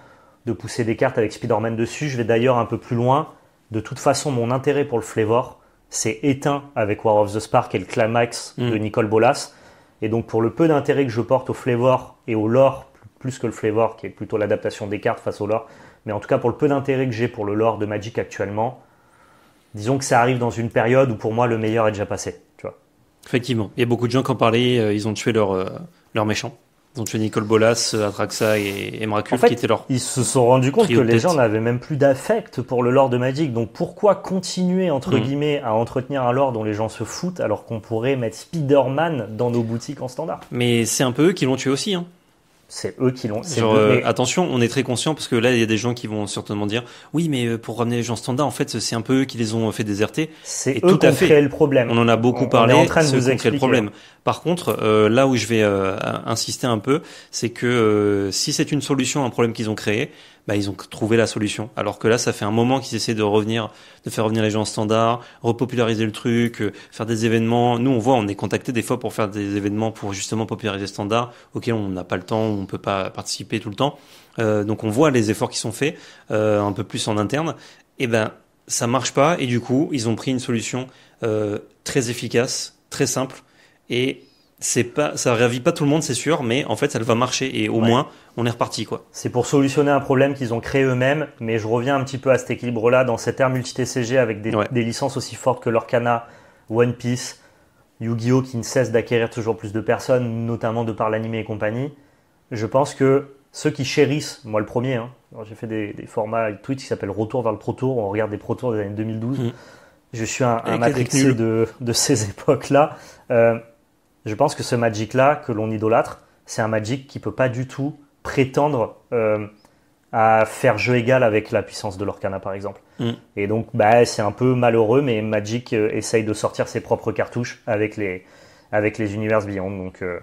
Speaker 2: de pousser des cartes avec Spider-Man dessus. Je vais d'ailleurs un peu plus loin. De toute façon, mon intérêt pour le Flavor s'est éteint avec War of the Spark et le climax mm. de Nicole Bolas. Et donc, pour le peu d'intérêt que je porte au Flavor et au lore, plus que le Flavor, qui est plutôt l'adaptation des cartes face au lore, mais en tout cas, pour le peu d'intérêt que j'ai pour le lore de Magic actuellement, disons que ça arrive dans une période où pour moi le meilleur est déjà passé. Tu vois.
Speaker 1: Effectivement. Il y a beaucoup de gens qui en parlaient, euh, ils ont tué leur, méchants euh, méchant. Ils ont tué Nicole Bolas, euh, Atraxa et, et qui étaient leurs. Ils se sont rendus compte que les gens n'avaient
Speaker 2: même plus d'affect pour le lore de Magic. Donc pourquoi continuer, entre mm. guillemets, à entretenir un lore dont les gens se foutent alors qu'on pourrait mettre Spider-Man dans nos boutiques en standard
Speaker 1: Mais c'est un peu eux qui l'ont tué aussi. Hein c'est eux qui l'ont. Euh, attention, on est très conscient parce que là, il y a des gens qui vont certainement dire, oui, mais euh, pour ramener les gens standards, en fait, c'est un peu eux qui les ont euh, fait déserter. C'est eux tout qui ont créé le problème. On en a beaucoup parlé. On est en train de vous expliquer. Le problème. Par contre, là où je vais insister un peu, c'est que si c'est une solution à un problème qu'ils ont créé, bah, ils ont trouvé la solution. Alors que là, ça fait un moment qu'ils essaient de revenir, de faire revenir les gens en standard, repopulariser le truc, euh, faire des événements. Nous, on voit, on est contacté des fois pour faire des événements pour justement populariser standard, OK, on n'a pas le temps, on peut pas participer tout le temps. Euh, donc on voit les efforts qui sont faits, euh, un peu plus en interne. Et eh ben, ça marche pas. Et du coup, ils ont pris une solution très efficace, très simple et c'est pas, ça ravit pas tout le monde, c'est sûr, mais en fait, ça va marcher et au moins, on est reparti, quoi.
Speaker 2: C'est pour solutionner un problème qu'ils ont créé eux-mêmes, mais je reviens un petit peu à cet équilibre-là dans cette ère multi-TCG avec des, licences aussi fortes que l'Orcana, One Piece, Yu-Gi-Oh! qui ne cesse d'acquérir toujours plus de personnes, notamment de par l'anime et compagnie. Je pense que ceux qui chérissent, moi le premier, hein, j'ai fait des, des formats Twitch qui s'appellent Retour vers le Pro Tour, on regarde des Pro des années 2012. Mm. Je suis un, un matrixé de, ces époques-là. Euh, je pense que ce Magic-là, que l'on idolâtre, c'est un Magic qui ne peut pas du tout prétendre euh, à faire jeu égal avec la puissance de l'Orcana, par exemple. Mm. Et donc, bah, c'est un peu malheureux, mais Magic euh, essaye de sortir ses propres cartouches avec les, avec les Beyond. Donc, euh,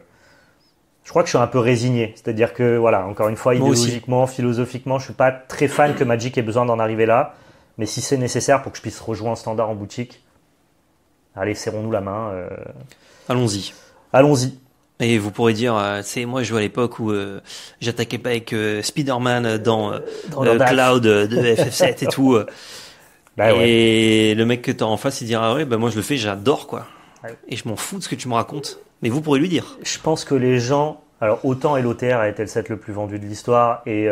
Speaker 2: je crois que je suis un peu résigné. C'est-à-dire que, voilà, encore une fois, idéologiquement, philosophiquement, je ne suis pas très fan que Magic ait besoin d'en arriver là. Mais si c'est nécessaire pour que je puisse rejoindre un Standard en boutique,
Speaker 1: allez, serrons-nous la main. Allons-y. Allons-y. Et vous pourrez dire, euh, c'est moi je vois à l'époque où euh, j'attaquais pas avec euh, Spider-Man dans, le Cloud de FF7 et tout. Bah et le mec que t'as en face, il dira ah ouais, ben moi je le fais, j'adore quoi. Et je m'en fous de ce que tu me
Speaker 2: racontes. Mais vous pourrez lui dire. Je pense que les gens, alors autant LOTR a été le set le plus vendu de l'histoire et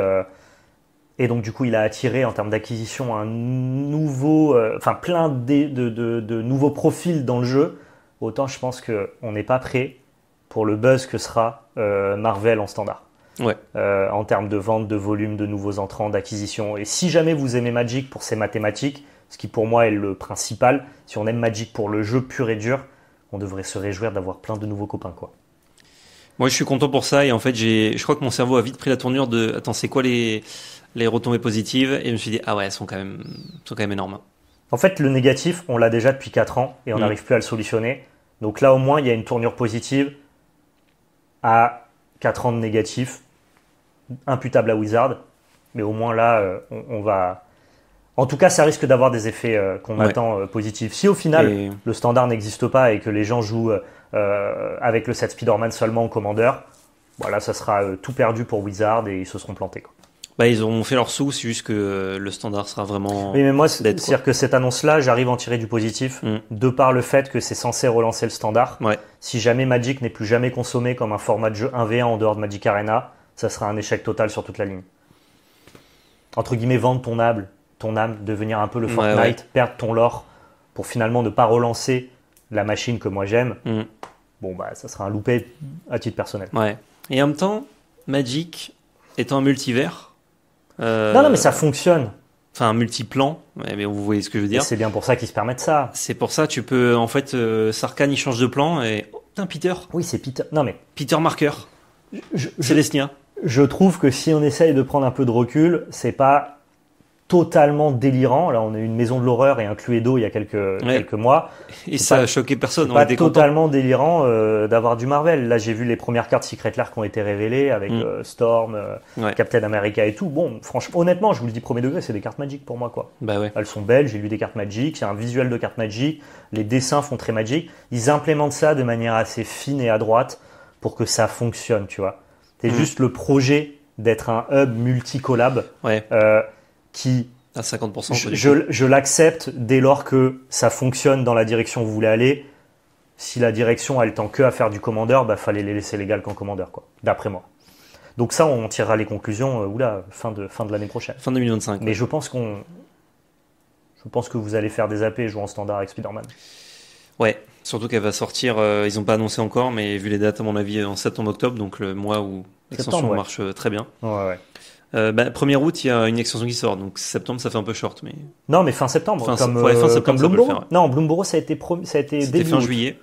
Speaker 2: et donc du coup il a attiré en termes d'acquisition un nouveau, enfin plein de, de nouveaux profils dans le jeu autant je pense qu'on n'est pas prêt pour le buzz que sera euh, Marvel en standard. Ouais. Euh, en termes de vente, de volume, de nouveaux entrants, d'acquisition. Et si jamais vous aimez Magic pour ses mathématiques, ce qui pour moi est le principal, si on aime Magic pour le jeu pur et dur, on devrait se réjouir d'avoir plein de nouveaux copains.
Speaker 1: Moi, je suis content pour ça. Et en fait, je crois que mon cerveau a vite pris la tournure de Attends, c'est quoi les, les retombées positives Et je me suis dit Ah ouais, elles sont quand même, sont quand même énormes.
Speaker 2: En fait, le négatif, on l'a déjà depuis 4 ans et on mm. n'arrive plus à le solutionner. Donc là, au moins, il y a une tournure positive à 4 ans de négatif, imputable à Wizard. Mais au moins là, euh, on, va. En tout cas, ça risque d'avoir des effets euh, qu'on attend euh, positifs. Si au final, le standard n'existe pas et que les gens jouent avec le set Spider-Man seulement au commandeur, voilà, ça sera tout perdu pour Wizard et ils se seront
Speaker 1: plantés. Bah, ils ont fait leur sous, c'est juste que euh, le standard sera vraiment. Oui, mais moi, c'est-à-dire que cette
Speaker 2: annonce-là, j'arrive à en tirer du positif, mm. de par le fait que c'est censé relancer le standard. Si jamais Magic n'est plus jamais consommé comme un format de jeu 1v1 en dehors de Magic Arena, ça sera un échec total sur toute la ligne. Entre guillemets, vendre ton âme, ton âme, devenir un peu le Fortnite, perdre ton lore pour finalement ne pas relancer la machine que moi j'aime. Mm. Bon, bah, ça sera un loupé à titre personnel.
Speaker 1: Et en même temps, Magic étant un multivers, euh, non, non, mais ça fonctionne. Enfin, un multiplan, mais vous voyez ce que je veux dire. C'est bien pour ça qu'ils se permettent ça. C'est pour ça, tu peux, en fait, euh, il change de plan et. Oh,
Speaker 2: putain, Peter Oui, c'est Peter. Non, mais. Peter Marker. C'est Je trouve que si on essaye de prendre un peu de recul, c'est pas totalement délirant. Là, on a une maison de l'horreur et un Cluedo il y a quelques, quelques mois. Et ça a choqué personne. Pas totalement délirant euh, d'avoir du Marvel. Là, j'ai vu les premières cartes Secret Lair qui ont été révélées avec mm. euh, Storm, euh, Captain America et tout. Bon, franchement, honnêtement, je vous le dis premier degré, c'est des cartes magiques pour moi, quoi. Bah ouais. Elles sont belles. J'ai lu des cartes magiques. C'est un visuel de cartes magiques. Les dessins font très magiques. Ils implémentent ça de manière assez fine et à droite pour que ça fonctionne, tu vois. C'est mm. juste le projet d'être un hub multi-collab. Ouais qui
Speaker 1: à 50%.
Speaker 2: Je, l'accepte dès lors que ça fonctionne dans la direction où vous voulez aller. Si la direction elle tend que à faire du commandeur, bah fallait les laisser légal qu'en commandeur, quoi. D'après moi. Donc ça, on tirera les conclusions, euh, oula, fin de fin de l'année prochaine. Fin 2025. Mais je pense qu'on, je pense que vous allez faire des AP et jouer en standard avec Spider-Man.
Speaker 1: Ouais, surtout qu'elle va sortir. Euh, ils ont pas annoncé encore, mais vu les dates, à mon avis, en septembre-octobre, donc le mois où l'extension marche euh, très bien. Ouais, ouais. 1er euh, bah, août, il y a une extension qui sort, donc septembre, ça fait un peu short. mais
Speaker 2: Non, mais fin septembre, fin, euh, septembre, Non, ça a été, ça a été début fin juillet.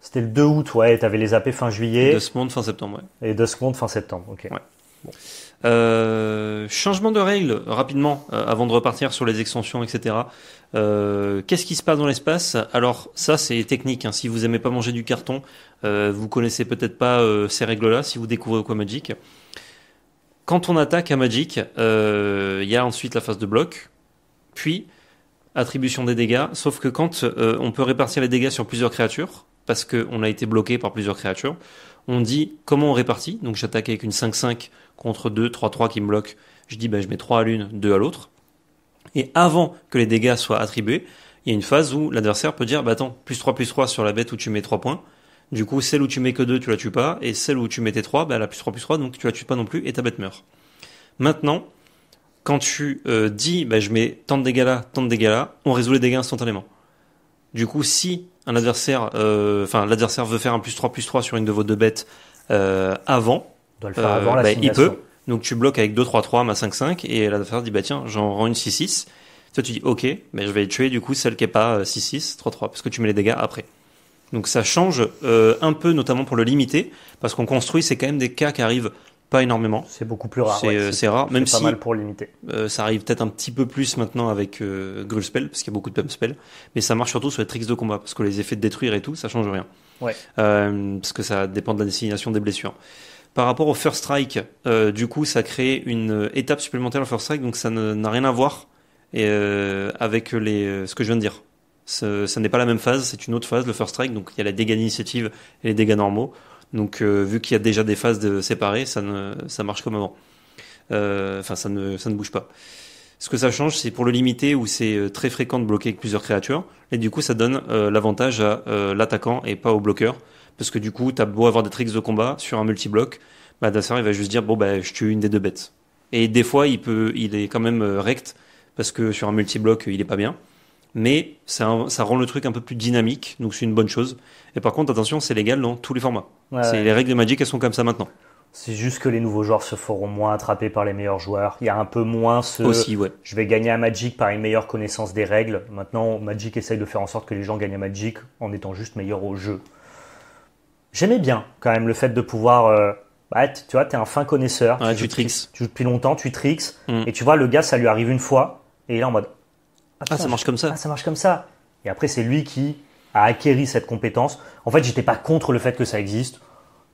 Speaker 2: C'était le 2 août, ouais, t'avais les AP fin juillet. Deux secondes fin septembre, Et deux secondes fin septembre, ok.
Speaker 1: Euh, changement de règle rapidement avant de repartir sur les extensions, etc. Qu'est-ce qui se passe dans l'espace Alors ça c'est technique. Hein. Si vous aimez pas manger du carton, vous connaissez peut-être pas ces règles-là. Si vous découvrez quoi Magic, quand on attaque à Magic, euh, il y a ensuite la phase de bloc, puis attribution des dégâts, sauf que quand euh, on peut répartir les dégâts sur plusieurs créatures, parce qu'on a été bloqué par plusieurs créatures, on dit comment on répartit. Donc j'attaque avec une 5-5 contre 2, 3-3 qui me bloquent. Je dis ben, je mets 3 à l'une, 2 à l'autre. Et avant que les dégâts soient attribués, il y a une phase où l'adversaire peut dire bah attends, plus 3, plus 3 sur la bête où tu mets 3 points. Du coup, celle où tu mets que 2, tu la tues pas. Et celle où tu mettais 3, bah, elle a plus 3 plus 3, donc tu la tues pas non plus et ta bête meurt. Maintenant, quand tu euh, dis bah, je mets tant de dégâts là, tant de dégâts là, on résout les dégâts instantanément. Du coup, si un adversaire, euh, enfin l'adversaire veut faire un plus 3 plus 3 sur une de vos deux bêtes euh, avant, il, euh, bah, il, peut. Donc tu bloques avec 2 3 3, ma 5 5 et l'adversaire dit bah tiens, j'en rends une 6 6. Toi tu dis OK, mais bah, je vais tuer du coup celle qui est pas 6 6 3 3 parce que tu mets les dégâts après. Donc ça change euh, un peu, notamment pour le limiter, parce qu'on construit, c'est quand même des cas qui arrivent pas énormément. C'est beaucoup plus rare. C'est euh, rare, même pas mal pour limiter. Euh, ça arrive peut-être un petit peu plus maintenant avec euh, Spell parce qu'il y a beaucoup de pump spell, mais ça marche surtout sur les tricks de combat, parce que les effets de détruire et tout, ça change rien. Ouais. parce que ça dépend de la destination des blessures. Par rapport au First Strike, du coup, ça crée une étape supplémentaire au First Strike, donc ça n'a rien à voir avec les, ce que je viens de dire. Ce, ça n'est pas la même phase, c'est une autre phase, le first strike. Donc il y a les dégâts d'initiative et les dégâts normaux. Donc euh, vu qu'il y a déjà des phases de, séparées, ça, ne, ça marche comme avant. Euh, enfin, ça, ne, ça ne bouge pas. Ce que ça change, c'est pour le limiter où c'est euh, très fréquent de bloquer avec plusieurs créatures. Et du coup, ça donne l'avantage à l'attaquant et pas au bloqueur. Parce que du coup, t'as beau avoir des tricks de combat sur un multi-bloc, bah, il va juste dire Bon, bah, je tue une des deux bêtes. Et des fois, il, peut, il est quand même rect parce que sur un multi-bloc, il est pas bien mais ça, ça, rend le truc un peu plus dynamique, donc c'est une bonne chose. Et par contre, attention, c'est légal dans tous les formats. Les règles de Magic, elles sont comme ça maintenant.
Speaker 2: C'est juste que les nouveaux joueurs se feront moins attraper par les meilleurs joueurs. Il y a un peu moins ce. Aussi, ouais. Je vais gagner à Magic par une meilleure connaissance des règles. Maintenant, Magic essaye de faire en sorte que les gens gagnent à Magic en étant juste meilleurs au jeu. J'aimais bien quand même le fait de pouvoir. Euh, bah, tu vois, t'es un fin connaisseur. tu, tricks. Tu, depuis longtemps, tu tricks. Mm. Et tu vois, le gars, ça lui arrive une fois. Et il est en mode ah, ah, ça marche comme ça. Ah, ça marche comme ça. Et après, c'est lui qui a acquéri cette compétence. En fait, j'étais pas contre le fait que ça existe.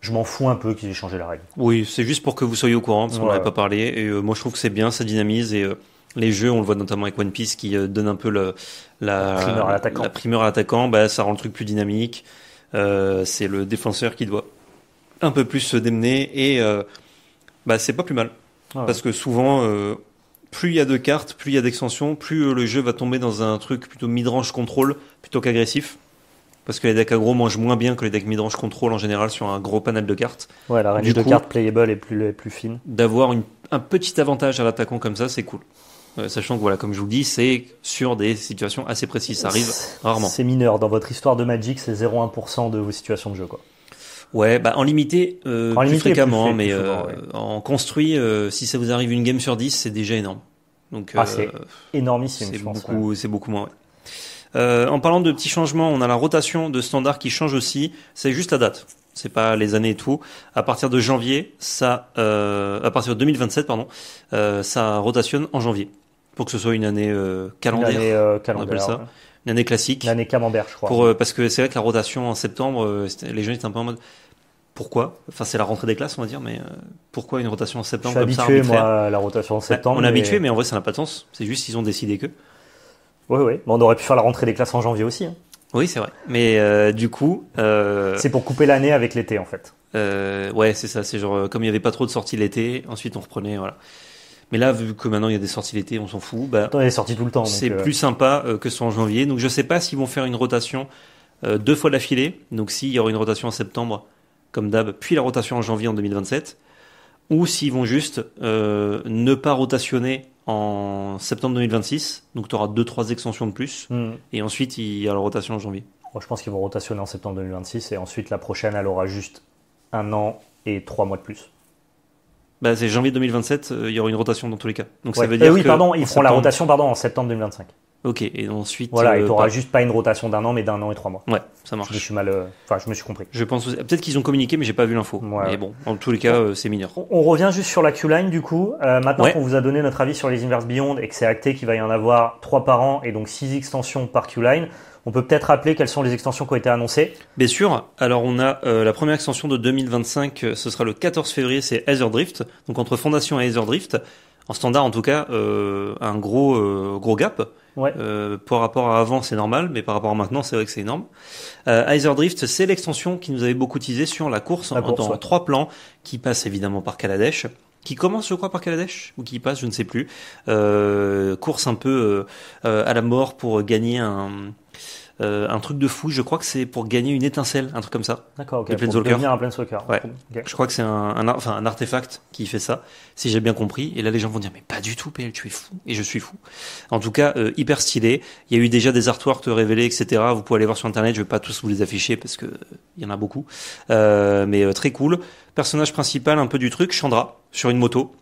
Speaker 2: Je m'en fous un peu qu'ils aient changé la règle.
Speaker 1: Oui, c'est juste pour que vous soyez au courant, parce qu'on n'en avait pas parlé. Et euh, moi, je trouve que c'est bien, ça dynamise. Et euh, les jeux, on le voit notamment avec One Piece, qui euh, donne un peu le, la, la primeur à l'attaquant. Bah, ça rend le truc plus dynamique. c'est le défenseur qui doit un peu plus se démener. Et bah, c'est pas plus mal. Ah parce que souvent, plus il y a de cartes, plus il y a d'extensions, plus euh, le jeu va tomber dans un truc plutôt midrange contrôle plutôt qu'agressif. Parce que les decks aggro mangent moins bien que les decks midrange contrôle en général sur un gros panel de cartes. Ouais, la range de cartes
Speaker 2: playable est plus, fine.
Speaker 1: D'avoir un petit avantage à l'attaquant comme ça, c'est cool. Euh, sachant que, voilà, comme je vous le dis, c'est sur des situations assez précises. Ça arrive rarement. C'est
Speaker 2: mineur. Dans votre histoire de Magic, c'est 0,1% de vos situations de jeu. Quoi.
Speaker 1: Ouais, bah en limité, euh, plus fréquemment, hein, mais euh, en construit, euh, si ça vous arrive une game sur 10, c'est déjà énorme. Donc ah, euh, c'est énormissime. C'est beaucoup, c'est beaucoup moins. Ouais. en parlant de petits changements, on a la rotation de standard qui change aussi. C'est juste la date c'est pas les années et tout. À partir de janvier, ça, euh, à partir de 2027, pardon, euh, ça rotationne en janvier pour que ce soit une année euh, calendaire. on appelle ça l'année classique. L'année camembert, je crois. Euh, parce que c'est vrai que la rotation en septembre, euh, les jeunes étaient un peu en mode pourquoi Enfin, c'est la rentrée des classes, on va dire, mais euh, pourquoi une rotation en septembre je suis habitué, moi, à la rotation en bah, septembre. on est habitué, mais en vrai, ça n'a pas de sens. C'est juste qu'ils ont décidé que. Oui, oui. on aurait pu faire la rentrée des classes en janvier aussi. Hein. Oui, c'est vrai. Mais du coup. C'est
Speaker 2: pour couper l'année avec l'été, en fait.
Speaker 1: ouais, c'est ça. C'est genre, comme il n'y avait pas trop de sorties l'été, ensuite on reprenait, voilà. Mais là, vu que maintenant il y a des sorties l'été, on s'en fout. Bah, est sorti tout le temps. C'est euh. plus sympa euh, que ce soit en janvier. Donc je ne sais pas s'ils vont faire une rotation euh, deux fois d'affilée. Donc s'il y aura une rotation en septembre, comme d'hab, puis la rotation en janvier en 2027. Ou s'ils vont juste ne pas rotationner en septembre 2026. Donc tu auras deux, trois extensions de plus. Hmm. Et ensuite, il y aura la rotation en janvier.
Speaker 2: je pense qu'ils vont rotationner en septembre 2026. Et ensuite, la prochaine, elle aura juste un an et trois mois de plus.
Speaker 1: Bah, c'est janvier 2027, euh, il y aura une rotation dans tous les cas. Donc ça veut euh, dire. oui, pardon, ils feront la rotation
Speaker 2: pardon, en septembre 2025.
Speaker 1: Ok, et ensuite.
Speaker 2: Voilà, et euh, tu juste pas une rotation d'un an, mais d'un an et trois mois. Ouais, ça marche. Je me suis mal. Enfin, je me suis compris.
Speaker 1: Je pense. Peut-être qu'ils ont communiqué, mais j'ai pas vu l'info. Mais bon, en tous les cas, c'est mineur.
Speaker 2: On revient juste sur la Q-Line, du coup. maintenant qu'on vous a donné notre avis sur les Inverse Beyond et que c'est acté qu'il va y en avoir trois par an et donc six extensions par Q-Line, on peut peut-être rappeler quelles sont les extensions qui ont été annoncées
Speaker 1: Bien sûr. Alors, on a euh, la première extension de 2025, euh, ce sera le 14 février, c'est Drift. Donc, entre Fondation et Drift, en standard en tout cas, euh, un gros, gros gap. Ouais. par rapport à avant, c'est normal, mais par rapport à maintenant, c'est vrai que c'est énorme. Euh, Drift, c'est l'extension qui nous avait beaucoup teasé sur la course, en, trois plans, qui passe évidemment par Kaladesh, qui commence, je crois, par Kaladesh, ou qui passe, je ne sais plus. Euh, course un peu à la mort pour gagner un, euh, un truc de fou. Je crois que c'est pour gagner une étincelle, un truc comme ça. D'accord, ok. Pour devenir un Planeswalker. Ouais. Je crois que c'est un, un, enfin, un artefact qui fait ça, si j'ai bien compris. Et là, les gens vont dire, mais pas du tout, PL, tu es fou. Et je suis fou. En tout cas, euh, hyper stylé. Il y a eu déjà des artworks révélés, etc. Vous pouvez aller voir sur Internet. Je vais pas tous vous les afficher parce que euh, il y en a beaucoup. mais très cool. Personnage principal, un peu du truc, Chandra, sur une moto.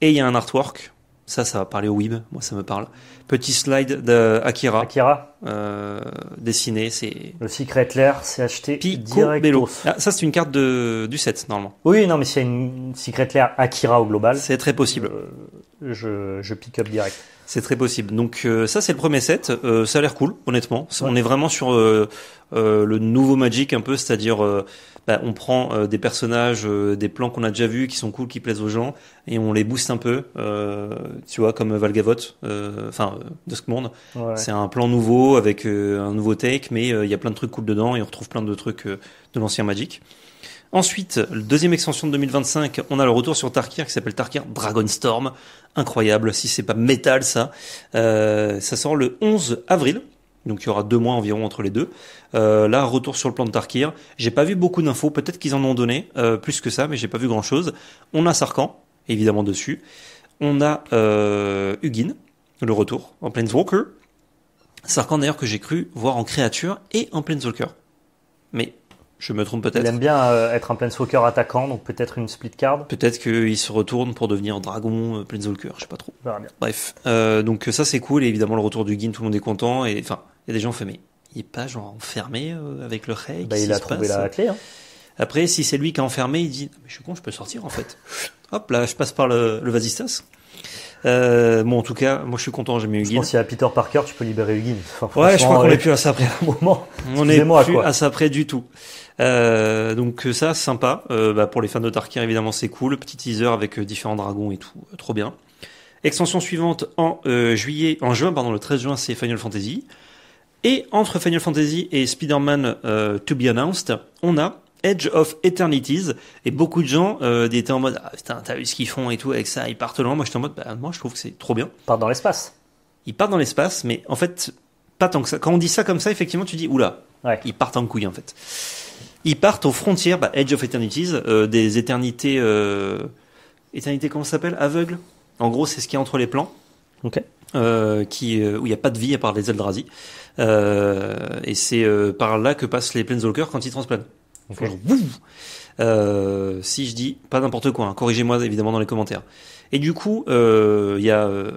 Speaker 1: Et il y a un artwork ça, ça va parler au web. Moi, ça me parle. Petit slide d'Akira. Akira. Euh, dessiné, c'est. Le Secret Lair, c'est acheté Pico ah, ça, c'est une carte de, du set, normalement. Oui, non, mais c'est une Secret Lair Akira au global. C'est très possible. Euh, je, je pick up direct. C'est très possible. Donc euh, ça c'est le premier set. ça a l'air cool, honnêtement. On est vraiment sur le nouveau Magic un peu, c'est-à-dire bah, on prend euh, des personnages, euh, des plans qu'on a déjà vus, qui sont cool, qui plaisent aux gens, et on les booste un peu, euh, tu vois, comme Valgavot, enfin ce Monde C'est un plan nouveau avec un nouveau take, mais il y a plein de trucs cool dedans, et on retrouve plein de trucs de l'ancien Magic. Ensuite, deuxième extension de 2025, on a le retour sur Tarkir qui s'appelle Tarkir Dragonstorm. Incroyable, si c'est pas métal ça. Euh, ça sort le 11 avril. Donc il y aura deux mois environ entre les deux. Euh, là, retour sur le plan de Tarkir. J'ai pas vu beaucoup d'infos. Peut-être qu'ils en ont donné euh, plus que ça, mais j'ai pas vu grand-chose. On a Sarkhan, évidemment dessus. On a euh, le retour en Planeswalker. Sarkhan d'ailleurs que j'ai cru voir en créature et en Planeswalker. Mais je me trompe peut-être. Il aime
Speaker 2: bien euh, être un Planeswalker attaquant, donc peut-être une split card.
Speaker 1: Peut-être qu'il se retourne pour devenir Dragon plein euh, Planeswalker, je sais pas trop. Bref, euh, donc ça c'est cool, et évidemment le retour du Guin, tout le monde est content, et enfin, il y a des gens fait, mais il est pas genre enfermé avec le Rey bah, Il a trouvé la clé. Hein. Après, si c'est lui qui est enfermé, il dit, ah, mais je suis con, je peux sortir en fait. Hop là, je passe par le, le Vasistas. Euh, bon, en tout cas, moi je suis content, j'ai mis Huguin. Je pense qu'il y a Peter Parker, tu peux libérer Huguin. ouais, je crois qu'on est plus à ça près. moment. On est plus à, ça près du tout. Euh, donc ça, sympa. Euh, bah, pour les fans de Tarkir, évidemment, c'est cool. Petit teaser avec euh, différents dragons et tout. Euh, trop bien. Extension suivante en juillet, en juin, pardon, le 13 juin, c'est Final Fantasy. Et entre Final Fantasy et Spider-Man To Be Announced, on a Edge of Eternities et beaucoup de gens euh, étaient en mode ah, putain t'as vu ce qu'ils font et tout avec ça ils partent loin moi j'étais en mode bah, moi je trouve que c'est trop bien ils partent dans l'espace ils partent dans l'espace mais en fait pas tant que ça quand on dit ça comme ça effectivement tu dis oula ils partent en couille en fait ils partent aux frontières bah, Edge of Eternities euh, des éternités euh... éternités comment ça s'appelle aveugle en gros c'est ce qui est entre les plans ok euh, qui, euh, où il n'y a pas de vie à part les Eldrazi. Euh, et c'est par là que passent les Planeswalker quand ils transplanent. Euh, si je dis pas n'importe quoi, hein, corrigez-moi évidemment dans les commentaires. Et du coup, euh, il y a. Euh,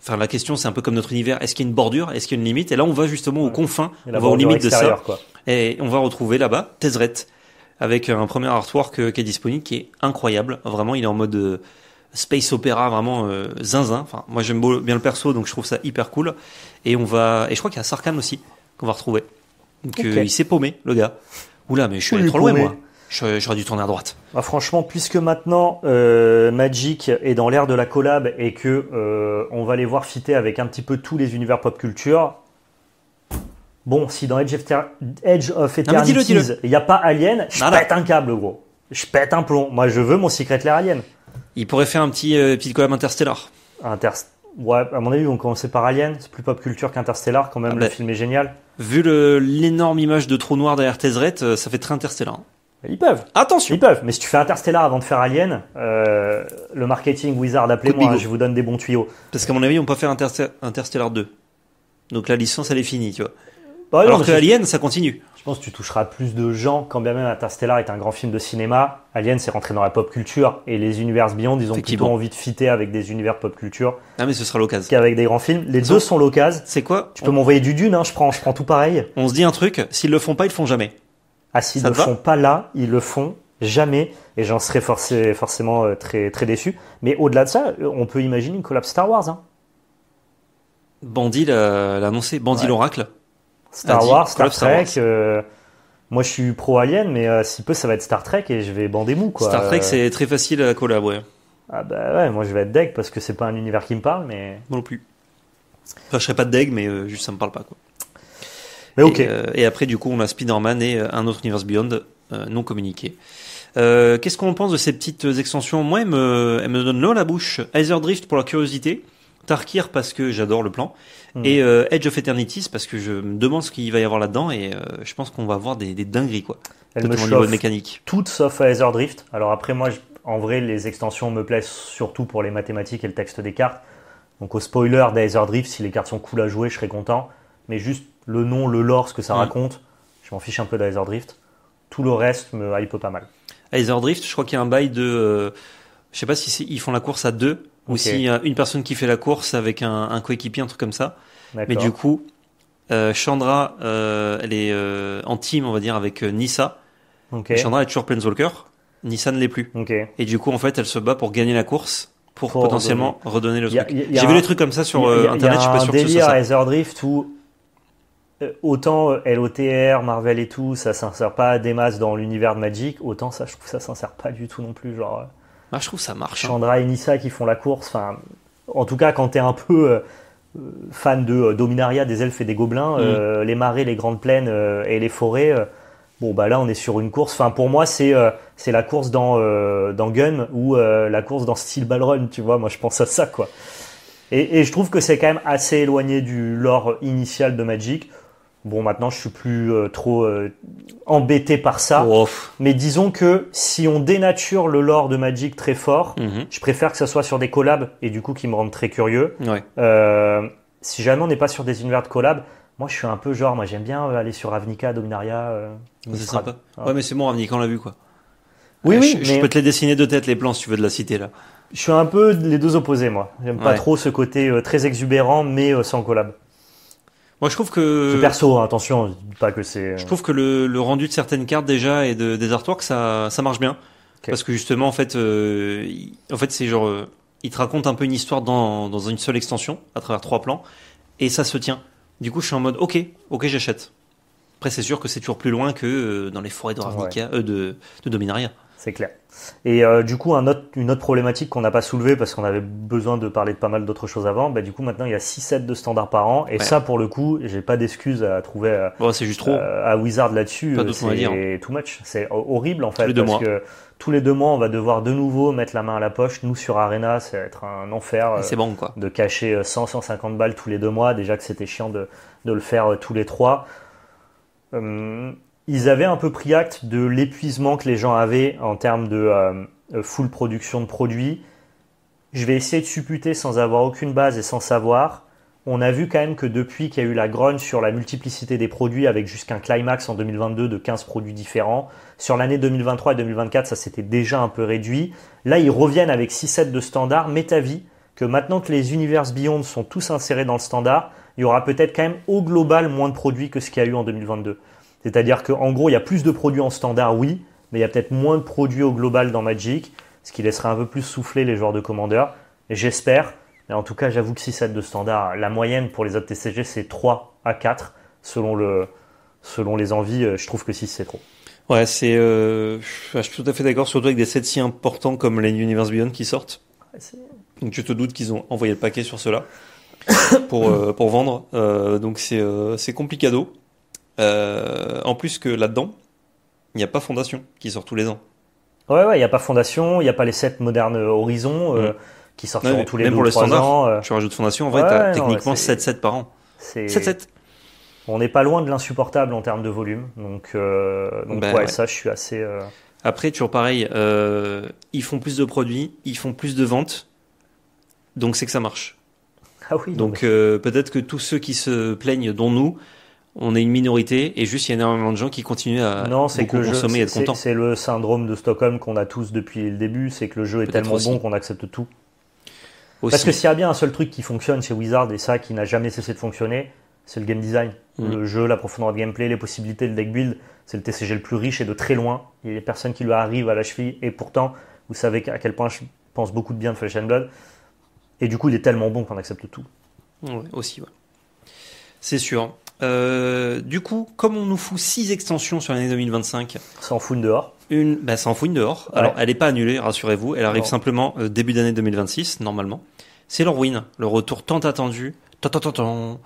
Speaker 1: enfin, la question, c'est un peu comme notre univers. Est-ce qu'il y a une bordure Est-ce qu'il y a une limite Et là, on va justement aux confins. On aux limites de ça. Et on va retrouver là-bas Tezret, avec un premier artwork qui est disponible, qui est incroyable. Vraiment, il est en mode space opéra, vraiment zinzin. Enfin, moi, j'aime bien le perso, donc je trouve ça hyper cool. Et on va, et je crois qu'il y a Sarkhan aussi qu'on va retrouver. Donc, il s'est paumé, le gars. Oula, mais je suis allé trop loin, moi. J'aurais dû tourner à droite.
Speaker 2: Bah, franchement, puisque maintenant euh, Magic est dans l'ère de la collab et que euh, on va les voir fitter avec un petit peu tous les univers pop culture. Bon, si dans Edge of, Edge il n'y a pas Alien, je pète un câble, gros. Je pète un plomb. Moi, je veux mon Secret Lair Alien. Il pourrait faire un petit euh, collab Interstellar. Interstellar. Ouais, à mon avis, on commençait par Alien. C'est plus pop culture qu'Interstellar, quand
Speaker 1: même. Ah le bah, film est génial. Vu l'énorme image de trou noir derrière Tesret, euh, ça fait très Interstellar.
Speaker 2: Ils peuvent. Attention. Ils peuvent. Mais si tu fais Interstellar avant de faire Alien, euh, le marketing Wizard, appelez-moi, je
Speaker 1: vous donne des bons tuyaux. Parce qu'à mon avis, on peut faire Interstellar 2. Donc la licence, elle est finie, tu vois. Bah Alors que Alien, ça
Speaker 2: continue. Je pense que tu toucheras plus de gens quand bien même Interstellar est un grand film de cinéma. Alien, c'est rentré dans la pop culture et les univers Beyond, ils ont plutôt envie de fitter
Speaker 1: avec des univers pop culture. Ah mais ce sera l'occasion. Qu'avec des grands films, les deux sont l'occasion. C'est quoi Tu peux m'envoyer
Speaker 2: du dune, hein, je prends, je prends tout pareil.
Speaker 1: On se dit un truc, s'ils le font pas, ils le font jamais. Ah s'ils ne le font pas
Speaker 2: là, ils le font jamais et j'en serais forcément euh, très très déçu. Mais au-delà de ça, euh, on peut imaginer une collapse Star Wars. Hein.
Speaker 1: Bandit l'a annoncé, Bandit l'oracle. Star ah, Wars, Star Trek.
Speaker 2: Euh, moi, je suis pro Alien, mais euh, si
Speaker 1: peu, ça va être Star Trek et je vais
Speaker 2: bander mou. Quoi. Star Trek, c'est
Speaker 1: très facile à collaborer. Ah
Speaker 2: bah ouais, moi je vais
Speaker 1: être deg parce que c'est pas un univers qui me parle, mais. non plus. Enfin, je serais pas deg, mais euh, juste ça me parle pas quoi. Mais ok. Et, après, du coup, on a Spider-Man et un autre univers Beyond non communiqué. Qu'est-ce qu'on pense de ces petites extensions Moi, elles me, elles me donnent l'eau à la bouche. Aether Drift pour la curiosité. Tarkir parce que j'adore le plan, hmm. et euh, Edge of Eternities parce que je me demande ce qu'il va y avoir là-dedans, et euh, je pense qu'on va avoir des, dingueries, quoi. niveau mécanique.
Speaker 2: Toutes sauf Aether Drift. Alors après, moi, en vrai, les extensions me plaisent surtout pour les mathématiques et le texte des cartes. Donc au spoiler d'Aether Drift, si les cartes sont cool à jouer, je serais content. Mais juste le nom, le lore, ce que ça hmm. raconte, je m'en fiche un peu d'Aether Drift. Tout le reste
Speaker 1: me hype pas mal. Aether Drift, je crois qu'il y a un bail de... Euh, je sais pas si ils font la course à deux okay. ou a euh, une personne qui fait la course avec un, coéquipier, un truc comme ça. Mais du coup, euh, Chandra, euh, elle est en team, on va dire, avec Nissa. Chandra est toujours Planeswalker. Nissa ne l'est plus. Et du coup, en fait, elle se bat pour gagner la course. Pour, potentiellement redonner, le truc. J'ai vu des trucs comme ça sur internet, y a je suis pas sûr que ce soit ça.
Speaker 2: Ether Drift où autant LOTR, Marvel et tout, ça s'insère pas des masses dans l'univers de Magic, autant ça, je trouve ça s'insère pas du tout non plus. Genre, ah, je trouve ça marche. Hein. Chandra et Nissa qui font la course. Enfin, en tout cas, quand tu es un peu euh, euh, fan de euh, Dominaria, des elfes et des gobelins, mm. les marais, les grandes plaines et les forêts. Bon, bah là, on est sur une course. Enfin, pour moi, c'est la course dans, Gun ou la course dans Steel Ball Run, tu vois. Moi, je pense à ça, quoi. Et, et je trouve que c'est quand même assez éloigné du lore initial de Magic. Bon, maintenant, je suis plus euh, trop euh, embêté par ça. Mais disons que si on dénature le lore de Magic très fort, mhm. je préfère que ça soit sur des collabs et du coup qui me rendent très curieux. Euh, si jamais on n'est pas sur des univers de collabs, moi, je suis un peu genre, moi, j'aime bien aller sur Avnica Dominaria. c'est sympa. Ouais,
Speaker 1: mais c'est bon, Ravnica, on l'a vu, quoi. Oui, eh, oui. Je, peux te les dessiner de tête, les plans, si tu veux de la cité, là. Je
Speaker 2: suis un peu les
Speaker 1: deux opposés, moi. J'aime pas trop ce côté très exubérant, mais sans collab. Moi, je
Speaker 2: trouve que. perso, hein, attention, pas que c'est. Je
Speaker 1: trouve que le, rendu de certaines cartes déjà et de, des artworks, ça, ça marche bien. Parce que justement, en fait, euh, en fait c'est genre. Euh, il te raconte un peu une histoire dans, une seule extension, à travers trois plans, et ça se tient. Du coup, je suis en mode, ok, ok, j'achète. Après, c'est sûr que c'est toujours plus loin que euh, dans les forêts de, Ravnica, de, de Dominaria. C'est clair.
Speaker 2: Et euh, du coup, une autre problématique qu'on n'a pas soulevée parce qu'on avait besoin de parler de pas mal d'autres choses avant, bah, du coup, maintenant il y a 6 sets de standards par an. Et ça, pour le coup, j'ai pas d'excuses à trouver euh, c'est juste trop. Euh, à Wizard là-dessus. C'est hein. too much. C'est horrible en fait. Tous parce que tous les deux mois, on va devoir de nouveau mettre la main à la poche. Nous, sur Arena, c'est être un enfer c'est bon, quoi. de cacher 100, 150 balles tous les deux mois. Déjà que c'était chiant de, de le faire tous les trois. Hum, ils avaient un peu pris acte de l'épuisement que les gens avaient en termes de euh, full production de produits. Je vais essayer de supputer sans avoir aucune base et sans savoir. On a vu quand même que depuis qu'il y a eu la grogne sur la multiplicité des produits, avec jusqu'un climax en 2022 de 15 produits différents, sur l'année 2023 et 2024, ça s'était déjà un peu réduit. Là, ils reviennent avec 6-7 de standard, mais t'as vie, que maintenant que les univers Beyond sont tous insérés dans le standard, il y aura peut-être quand même au global moins de produits que ce qu'il y a eu en 2022. C'est-à-dire qu'en gros, il y a plus de produits en standard, oui, mais il y a peut-être moins de produits au global dans Magic, ce qui laissera un peu plus souffler les joueurs de commandeur. j'espère, mais en tout cas, j'avoue que si 7 de standard, la moyenne pour les autres TCG, c'est 3 à
Speaker 1: 4 selon, le, selon les envies. Euh, je trouve que si c'est trop. Ouais, c'est. Euh, je suis tout à fait d'accord, surtout avec des sets si importants comme les Universe Beyond qui sortent. Donc tu te doutes qu'ils ont envoyé le paquet sur cela pour, euh, pour vendre. donc c'est c'est complicado. Euh, en plus que là-dedans, il n'y a pas Fondation qui sort tous les ans.
Speaker 2: Ouais, ouais, il n'y a pas Fondation, il n'y a pas les 7 modernes Horizons euh, mm. qui sortent tous les même deux pour le standard, ans. Euh. Tu rajoutes Fondation, en vrai, tu as techniquement 7-7
Speaker 1: par an. 7-7.
Speaker 2: On n'est pas loin de l'insupportable en termes de volume. Donc, donc ben ouais, ça, je suis assez.
Speaker 1: Après, toujours pareil, ils font plus de produits, ils font plus de ventes, donc c'est que ça marche. Ah oui, donc peut-être que tous ceux qui se plaignent, dont nous, on est une minorité et juste il y a énormément de gens qui continuent à non, que consommer et être contents. C'est
Speaker 2: le syndrome de Stockholm qu'on a tous depuis le début, c'est que le jeu est tellement bon qu'on accepte tout. Parce que s'il y a bien un seul truc qui fonctionne chez Wizard et ça qui n'a jamais cessé de fonctionner, c'est le game design. Mm. Le jeu, la profondeur de gameplay, les possibilités, de deck build, c'est le TCG le plus riche et de très loin. Il y a des personnes qui lui arrivent à la cheville et pourtant, vous savez à quel point je pense beaucoup de bien de Flesh and Blood. Et du coup, il est tellement bon qu'on accepte tout.
Speaker 1: Oui, aussi, ouais. C'est sûr. Euh, du coup, comme on nous fout 6 extensions sur l'année 2025. Ça en fout une dehors. Une, bah, ça en fout une dehors. Alors, elle n'est pas annulée, rassurez-vous. Elle arrive simplement euh, début d'année 2026, normalement. C'est Lorwyn, le retour tant attendu de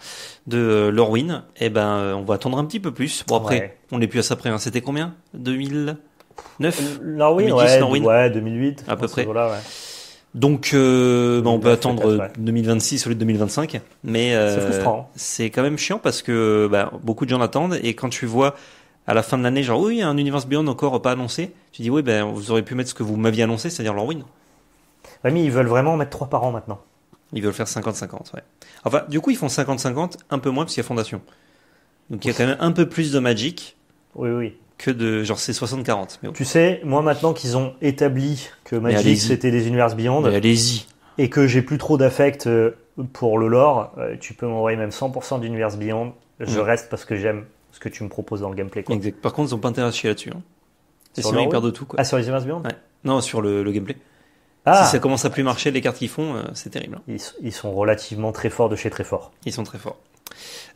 Speaker 1: euh, Lorwyn. Eh ben, on va attendre un petit peu plus. Bon, après, on n'est plus à ça près. Hein. C'était combien 2009 Lorwyn, ouais, ouais, 2008. À peu près. Voilà, donc, euh, bah, on peut attendre 2026 au lieu de 2025, mais euh, hein. c'est quand même chiant parce que bah, beaucoup de gens attendent et quand tu vois à la fin de l'année, genre oui, il y a un Univers Beyond encore pas annoncé, tu dis oui, ben vous auriez pu mettre ce que vous m'aviez annoncé, c'est-à-dire l'Orwin. Oui, mais ils veulent vraiment mettre trois par an maintenant. Ils veulent faire 50-50, ouais. Enfin, du coup, ils font 50-50, un peu moins parce qu'il y a Fondation. Donc, il y a quand même un peu plus de Magic. Oui, oui que de genre c'est 60-40.
Speaker 2: Tu sais, moi maintenant qu'ils ont établi que Magic c'était des univers Beyond, allez-y. et que j'ai plus trop d'affect euh, pour le lore, euh, tu peux m'envoyer même 100% d'univers Beyond,
Speaker 1: je reste parce que j'aime ce que tu me proposes dans le gameplay. Exact. Par contre, ils n'ont pas intérêt à chier là-dessus. sinon, hein. ils perdent tout. Ah, sur les univers Beyond Non, sur le, gameplay. Ah. Si ça commence à plus marcher, les cartes qu'ils font, euh, c'est terrible. Hein. Ils, sont relativement très forts de chez très forts. Ils sont très forts.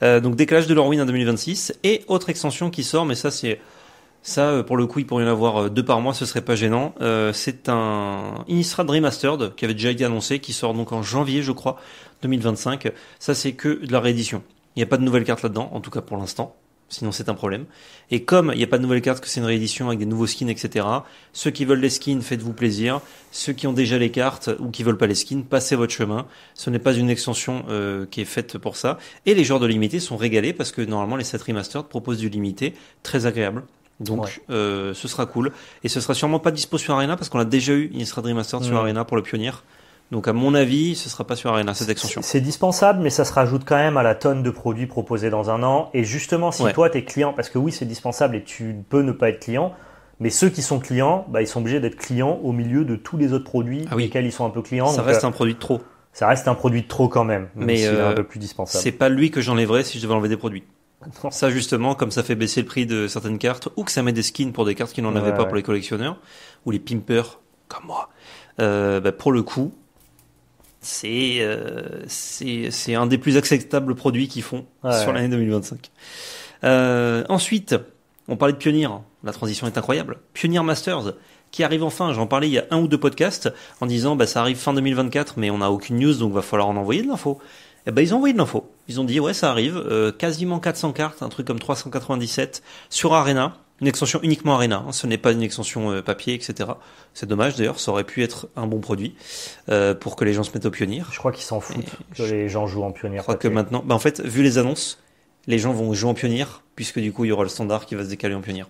Speaker 1: donc décalage de l'Orwin en 2026 et autre extension qui sort, mais ça c'est ça, euh, pour le coup, il pourrait y en avoir euh, deux par mois, ce serait pas gênant. Euh, c'est un Innistrad Remastered qui avait déjà été annoncé, qui sort donc en janvier, je crois, 2025. Ça, c'est que de la réédition. Il n'y a pas de nouvelles cartes là-dedans, en tout cas pour l'instant. Sinon, c'est un problème. Et comme il n'y a pas de nouvelles cartes, que c'est une réédition avec des nouveaux skins, etc., ceux qui veulent les skins, faites-vous plaisir. Ceux qui ont déjà les cartes ou qui veulent pas les skins, passez votre chemin. Ce n'est pas une extension qui est faite pour ça. Et les joueurs de limité sont régalés parce que normalement, les 7 remastered proposent du limité très agréable. Donc euh, ce sera cool. Et ce sera sûrement pas dispo sur Arena parce qu'on a déjà eu, il sera sur mm. Arena pour le pionnier. Donc à mon avis, ce sera pas sur Arena cette extension. C'est dispensable, mais ça se rajoute quand même à la tonne
Speaker 2: de produits proposés dans un an. Et justement, si toi t'es client, parce que oui c'est dispensable et tu peux ne pas être client, mais ceux qui sont clients, bah, ils sont obligés d'être clients au milieu de tous les autres produits avec ah lesquels ils sont un peu clients. Ça reste euh, un produit de trop. Ça reste un produit de trop quand même, mais c'est un euh, peu plus dispensable.
Speaker 1: C'est pas lui que j'enlèverais si je devais enlever des produits. Ça justement, comme ça fait baisser le prix de certaines cartes, ou que ça met des skins pour des cartes qui n'en avaient pas pour les collectionneurs, ou les pimpers comme moi, euh, bah, pour le coup, euh, c'est un des plus acceptables produits qu'ils font sur l'année 2025. Euh, ensuite, on parlait de Pioneer, la transition est incroyable. Pioneer Masters qui arrive enfin, j'en parlais il y a un ou deux podcasts en disant bah ça arrive fin 2024 mais on n'a aucune news donc va falloir en envoyer de l'info eh ben, ils ont envoyé de l'info. Ils ont dit, ouais, ça arrive, euh, quasiment 400 cartes, un truc comme 397 sur Arena. Une extension uniquement Arena, hein. ce n'est pas une extension euh, papier, etc. C'est dommage d'ailleurs, ça aurait pu être un bon produit euh, pour que les gens se mettent au pionnier.
Speaker 2: Je crois qu'ils s'en foutent que les gens jouent en pionnier. Je crois que maintenant,
Speaker 1: bah, en fait, vu les annonces, les gens vont jouer en pionnier, puisque du coup, il y aura le standard qui va se décaler en pionnier.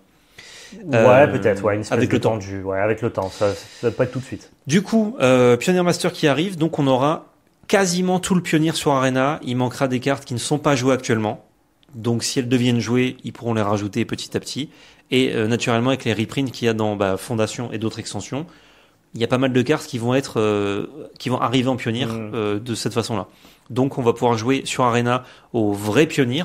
Speaker 1: Ouais, peut-être, ouais, une avec le temps. Du, ouais, avec le temps, ça ne va pas être tout de suite. Du coup, euh, Pioneer Master qui arrive, donc on aura quasiment tout le pionnier sur Arena. Il manquera des cartes qui ne sont pas jouées actuellement. Donc si elles deviennent jouées, ils pourront les rajouter petit à petit. Et euh, naturellement, avec les reprints qu'il y a dans bah, Fondation et d'autres extensions, il y a pas mal de cartes qui vont être, euh, qui vont arriver en pionnier mm. euh, de cette façon-là. Donc on va pouvoir jouer sur Arena au vrai pionnier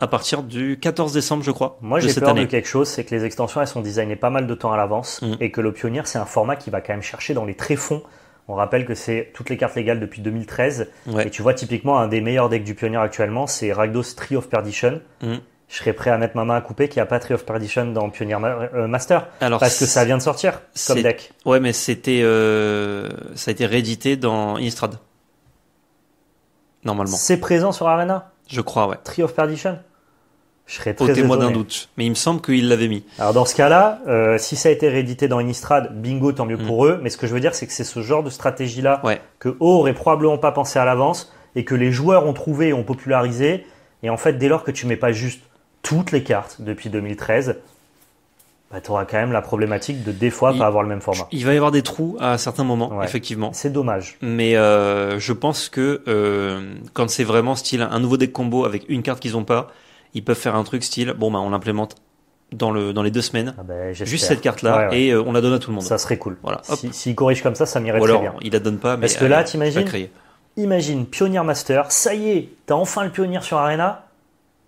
Speaker 1: à partir du 14 décembre, je crois.
Speaker 2: Moi, j'ai peur de quelque chose, c'est que les extensions, elles sont designées pas mal de temps à l'avance mm. et que le pionnier, c'est un format qui va quand même chercher dans les tréfonds on rappelle que c'est toutes les cartes légales depuis 2013. Et tu vois, typiquement, un des meilleurs decks du pionnier actuellement, c'est Ragdos Tree of Perdition. Mm. Je serais prêt à mettre ma main à couper qu'il n'y a pas Tree of Perdition dans Pionnier euh, Master. parce que ça vient de sortir comme
Speaker 1: deck. Ouais, mais c'était, euh, ça a été réédité dans Innistrad. Normalement. C'est
Speaker 2: présent sur Arena Je crois, ouais. Tree of Perdition je moi d'un doute,
Speaker 1: mais il me semble qu'il l'avait mis.
Speaker 2: Alors dans ce cas-là, euh, si ça a été réédité dans Innistrad, bingo, tant mieux mm. pour eux. Mais ce que je veux dire, c'est que c'est ce genre de stratégie-là que O aurait probablement pas pensé à l'avance et que les joueurs ont trouvé et ont popularisé. Et en fait, dès lors que tu mets pas juste toutes les cartes depuis 2013, bah, tu auras quand même la problématique de des fois pas avoir le même format.
Speaker 1: Il va y avoir des trous à certains moments, effectivement. C'est dommage. Mais euh, je pense que euh, quand c'est vraiment style un nouveau deck combo avec une carte qu'ils ont pas, ils peuvent faire un truc style, bon, bah, on l'implémente dans, le, dans les deux semaines. Ah ben, juste cette carte-là et euh, on la donne à tout le monde. Ça serait cool. Voilà. S'ils si, corrigent comme ça, ça m'irait très bien. Ils la donne pas, mais. Parce que là, t'imagines
Speaker 2: Imagine Pionnier Master, ça y est, t'as enfin le Pionnier sur Arena.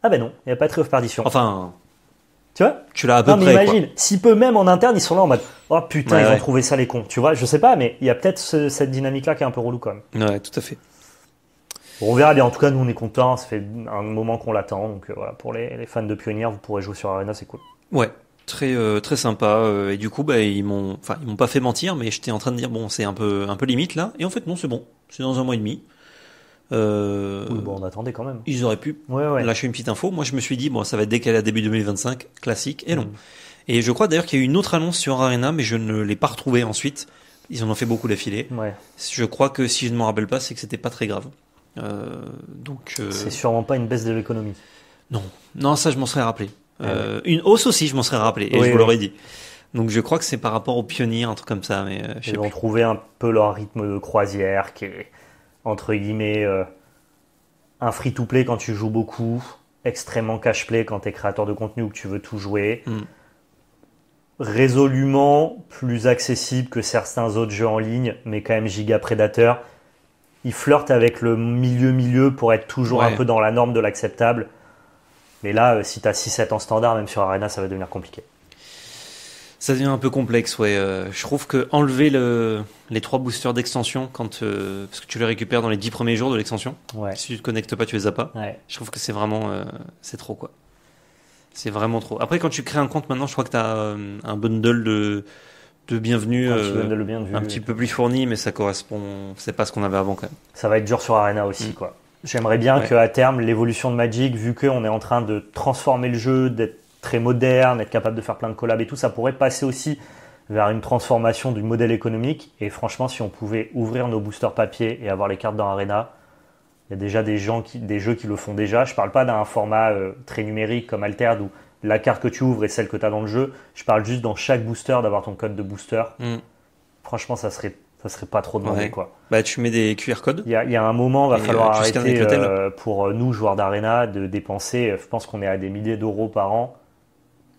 Speaker 2: Ah ben non, il n'y a pas de perdition.
Speaker 1: Enfin. Tu vois Tu l'as à peu non, près. Mais imagine,
Speaker 2: si peu même en interne, ils sont là en mode Oh putain, ils vont trouver ça les cons. Tu vois, je sais pas, mais il y a peut-être cette dynamique-là qui est un peu relou quand
Speaker 1: même. Ouais, tout à fait.
Speaker 2: On verra En tout cas, nous, on est contents. Ça fait un moment qu'on l'attend. Donc euh, voilà, pour les, fans de Pionnière, vous pourrez jouer sur Arena, c'est cool.
Speaker 1: Ouais, très euh, très sympa. Euh, et du coup, bah, ils m'ont, ils m'ont pas fait mentir, mais j'étais en train de dire bon, c'est un peu un peu limite là. Et en fait, non, c'est bon. C'est dans un mois et demi. bon, on attendait quand même. Ils auraient pu lâcher une petite info. Moi, je me suis dit, bon, ça va être décalé à début 2025, classique et long. Mhm. Et je crois d'ailleurs qu'il y a eu une autre annonce sur Arena, mais je ne l'ai pas retrouvée ensuite. Ils en ont fait beaucoup d'affilée. Je crois que si je ne m'en rappelle pas, c'est que c'était pas très grave. Euh, euh, c'est
Speaker 2: sûrement pas une baisse de l'économie.
Speaker 1: Non, non, ça je m'en serais rappelé. Ah euh, une hausse aussi, je m'en serais rappelé, et je vous l'aurais dit. Donc je crois que c'est par rapport aux pionniers, un truc comme ça. Mais, Ils ont trouvé
Speaker 2: un peu leur rythme de croisière qui est, entre guillemets, un free-to-play quand tu joues beaucoup, extrêmement cash-play quand tu es créateur de contenu ou que tu veux tout jouer, hmm. résolument plus accessible que certains autres jeux en ligne, mais quand même giga prédateur il flirte avec le milieu-milieu pour être toujours un peu dans la norme de l'acceptable.
Speaker 1: Mais là, euh, si tu as 6-7 en standard, même sur Arena, ça va devenir compliqué. Ça devient un peu complexe, ouais. Euh, je trouve que enlever les trois boosters d'extension quand euh, parce que tu les récupères dans les 10 premiers jours de l'extension. Si tu te connectes pas, tu les as pas. Je trouve que c'est vraiment c'est trop quoi. C'est vraiment trop. Après, quand tu crées un compte maintenant, je crois que tu as un bundle de de bienvenue, euh, un petit peu plus fourni, mais ça correspond, c'est pas ce qu'on avait avant quand même. Ça va être dur sur Arena aussi, mm. quoi. J'aimerais bien qu'à
Speaker 2: terme, l'évolution de Magic, vu qu'on est en train de transformer le jeu, d'être très moderne, être capable de faire plein de collabs et tout, ça pourrait passer aussi vers une transformation du modèle économique. Et franchement, si on pouvait ouvrir nos boosters papier et avoir les cartes dans Arena, il y a déjà des, gens qui, des jeux qui le font déjà. Je parle pas d'un format euh, très numérique comme Altered où la carte que tu ouvres et celle que tu as dans le jeu. Je parle juste dans chaque booster d'avoir ton code de booster. Mm. Franchement, ça serait, ça serait pas trop demandé. Quoi.
Speaker 1: Bah, tu mets des QR codes. Il y a, un moment, va falloir euh, arrêter euh,
Speaker 2: pour euh, nous, joueurs d'Arena, de dépenser. Je pense qu'on est à des milliers d'euros par an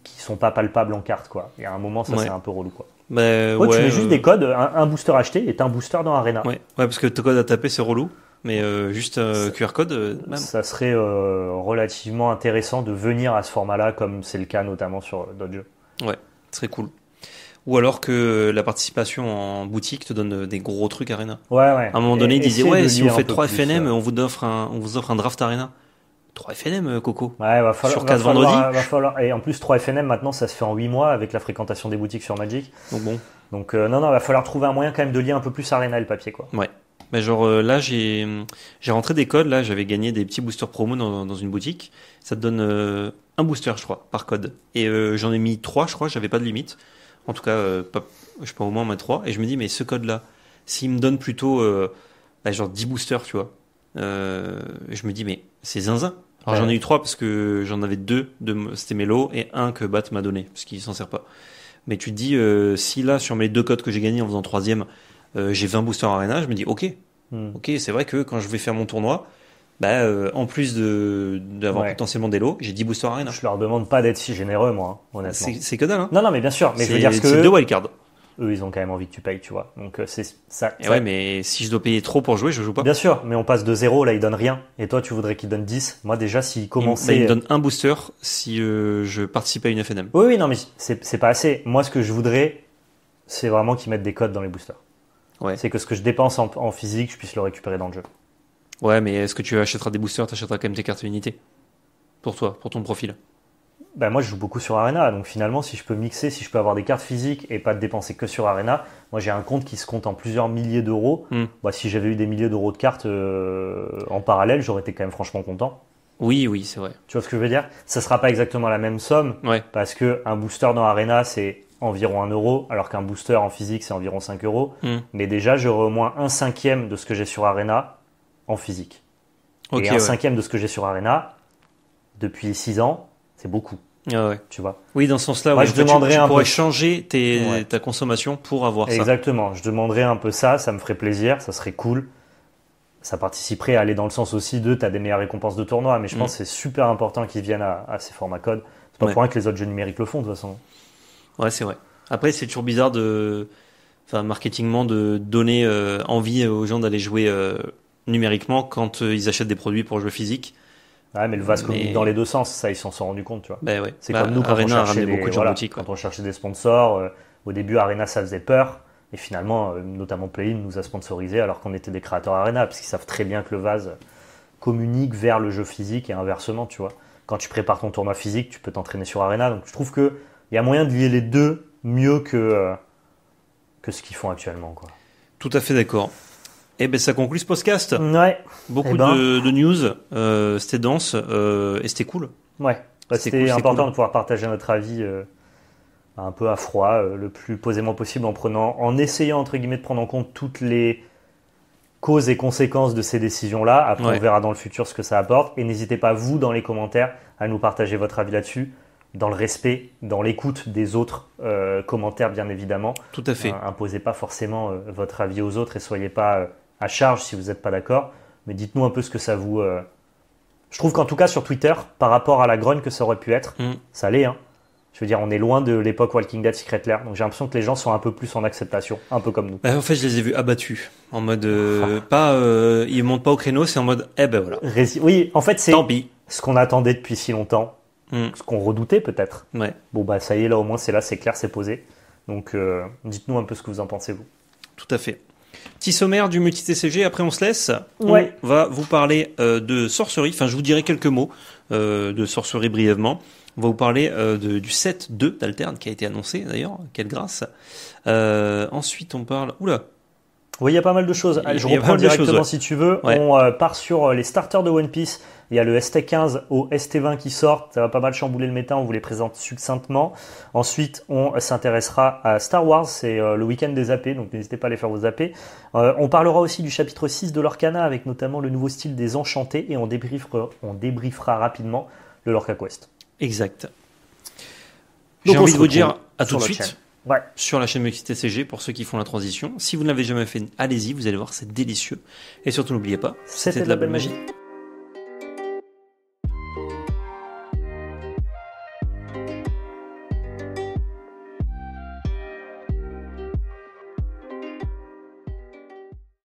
Speaker 2: qui sont pas palpables en carte. Quoi. Il y a un moment, ça c'est un peu
Speaker 1: relou. Quoi. Bah, ouais, tu mets juste des
Speaker 2: codes, un, booster acheté est un booster dans Arena. Ouais,
Speaker 1: parce que ton code à taper, c'est relou mais euh, juste euh, QR code. Euh, ça serait relativement
Speaker 2: intéressant de venir à ce format-là, comme c'est le cas notamment sur d'autres jeux.
Speaker 1: Ouais, serait cool. Ou alors que la participation en boutique te donne des gros trucs Arena. Ouais, ouais. À un moment donné, ils disaient Ouais, si on fait 3 FNM, on, vous offre un, on vous offre un draft Arena. 3 FNM, Coco. Ouais, va falloir, sur 4 vendredis. Va
Speaker 2: falloir, et en plus, 3 FNM, maintenant, ça se fait en 8 mois avec la fréquentation des boutiques sur Magic. Donc bon. Donc, non, non, il va falloir trouver un moyen quand même de lier un peu plus Arena et le papier, quoi.
Speaker 1: Ouais, bah, genre euh, là, j'ai rentré des codes, là j'avais gagné des petits boosters promo dans, une boutique. Ça te donne euh, un booster, je crois, par code. Et euh, j'en ai mis trois, je crois, j'avais pas de limite. En tout cas, je peux au moins en mettre trois. Et je me dis, mais ce code-là, s'il me donne plutôt bah, genre 10 boosters, tu vois, je me dis, mais c'est zinzin. Alors j'en ai eu trois parce que j'en avais deux, de, c'était Melo, et un que Bat m'a donné, parce qu'il s'en sert pas. Mais tu te dis, si là, sur mes deux codes que j'ai gagnés en faisant troisième, euh, j'ai 20 boosters arena, je me dis ok, hmm. ok, c'est vrai que quand je vais faire mon tournoi, bah, euh, en plus d'avoir de, potentiellement des lots, j'ai 10 boosters arena. Je leur demande pas d'être si généreux, moi, hein, honnêtement. C'est que dalle. Hein. Non, non, mais bien sûr, mais je veux dire que. C'est deux
Speaker 2: wildcards. Eux, ils ont quand même envie que tu payes, tu vois. Donc, euh, c'est ça. ouais, mais si je dois payer trop pour jouer, je joue pas. Bien sûr, mais on passe de 0, là, ils donnent rien. Et toi, tu voudrais qu'ils donnent 10. Moi, déjà, s'ils bah, commençaient. Ils me donnent
Speaker 1: un booster si je participe à une FNM.
Speaker 2: Oui, oui, non, mais c'est pas assez. Moi, ce que je voudrais, c'est vraiment qu'ils mettent des codes dans les boosters. C'est que ce que je dépense en, physique, je puisse le
Speaker 1: récupérer dans le jeu. Ouais, mais est-ce que tu achèteras des boosters, tu achèteras quand même tes cartes unités Pour toi, pour ton profil ben moi je joue beaucoup sur Arena, donc finalement si je peux mixer, si je peux avoir des cartes physiques
Speaker 2: et pas dépenser que sur Arena, moi j'ai un compte qui se compte en plusieurs milliers d'euros. Hmm. Bah, si j'avais eu des milliers d'euros de cartes euh, en parallèle, j'aurais été quand même franchement content. Oui, oui, c'est vrai. Tu vois ce que je veux dire Ça sera pas exactement la même somme, parce que un booster dans Arena c'est environ 1 euro, alors qu'un booster en physique, c'est environ 5 euros. Mm. Mais déjà, j'aurai au moins un cinquième de ce que j'ai sur Arena en physique. et un cinquième de ce que j'ai sur Arena, depuis 6 ans, c'est beaucoup.
Speaker 1: Ah tu vois.
Speaker 2: Oui, dans ce sens-là, je demanderais un pourrais changer ta consommation pour avoir ça. Exactement. Je demanderais un peu ça, ça me ferait plaisir, ça serait cool. Ça participerait à aller dans le sens aussi de tu as des meilleures récompenses de tournoi, mais je pense mm. que c'est super important qu'ils viennent à, à ces formats code C'est pas pour rien que les autres jeux numériques le font de toute façon.
Speaker 1: Ouais, c'est vrai. Après, c'est toujours bizarre de, enfin, marketingment, de donner euh, envie aux gens d'aller jouer euh, numériquement quand euh, ils achètent des produits pour jouer physique. Ouais, mais le vase communique dans les deux sens,
Speaker 2: ça ils s'en sont rendus compte, tu vois. Ben c'est comme bah, nous quand on beaucoup de quand on cherchait des sponsors. au début, Arena ça faisait peur, et finalement, notamment Playin nous a sponsorisé alors qu'on était des créateurs Arena, parce qu'ils savent très bien que le vase communique vers le jeu physique et inversement, tu vois. Quand tu prépares ton tournoi physique, tu peux t'entraîner sur Arena. Donc je trouve que il y a moyen de lier les deux mieux que, euh, que ce qu'ils font actuellement. Quoi.
Speaker 1: Tout à fait d'accord. Et eh bien, ça conclut ce podcast. Beaucoup eh ben. de, news, euh, c'était dense euh, et c'était cool. Ouais.
Speaker 2: Bah, c'était important de pouvoir partager notre avis un peu à froid, le plus posément possible en prenant, en essayant entre guillemets de prendre en compte toutes les causes et conséquences de ces décisions-là. Après, on verra dans le futur ce que ça apporte. Et n'hésitez pas, vous, dans les commentaires, à nous partager votre avis là-dessus dans le respect, dans l'écoute des autres euh, commentaires, bien évidemment. Tout à fait. Euh, imposez pas forcément euh, votre avis aux autres et soyez pas à charge si vous n'êtes pas d'accord. Mais dites-nous un peu ce que ça vous. Je trouve qu'en tout cas sur Twitter, par rapport à la grogne que ça aurait pu être, mm. ça l'est. Hein. Je veux dire, on est loin de l'époque Walking Dead Secret Lair, donc j'ai l'impression que les gens sont un peu plus en acceptation, un peu comme nous. Bah,
Speaker 1: en fait, je les ai vus abattus, en mode ah. pas, ils montent pas au créneau, c'est en mode eh ben voilà.
Speaker 2: oui, en fait c'est. Ce qu'on attendait depuis si longtemps, Mm. Ce qu'on redoutait peut-être. Bon, bah ça y est, là au moins c'est là, c'est clair, c'est posé. Donc
Speaker 1: euh, dites-nous un peu ce que vous en pensez, vous. Tout à fait. Petit sommaire du multi-TCG, après on se laisse. On va vous parler euh, de sorcerie, enfin je vous dirai quelques mots euh, de sorcerie brièvement. On va vous parler du set 2 d'Alterne qui a été annoncé d'ailleurs, quelle grâce. ensuite on parle... Oula
Speaker 2: Oui, il y a pas mal de choses. je reprends directement si tu veux. On part sur les starters de One Piece il y a le ST15 au ST20 qui sortent, ça va pas mal chambouler le méta, on vous les présente succinctement. Ensuite, on s'intéressera à Star Wars, c'est euh, le week-end des AP, donc n'hésitez pas à les faire vos AP. Euh, on parlera aussi du chapitre 6 de l'Orcana, avec notamment le nouveau style des Enchantés, et on débriefera, on rapidement le Lorca
Speaker 1: Quest. Exact.
Speaker 2: J'ai envie de vous dire à tout de suite.
Speaker 1: sur la chaîne TCG pour ceux qui font la transition. Si vous ne l'avez jamais fait, allez-y, vous allez voir, c'est délicieux. Et surtout, n'oubliez pas, c'est de la belle magie.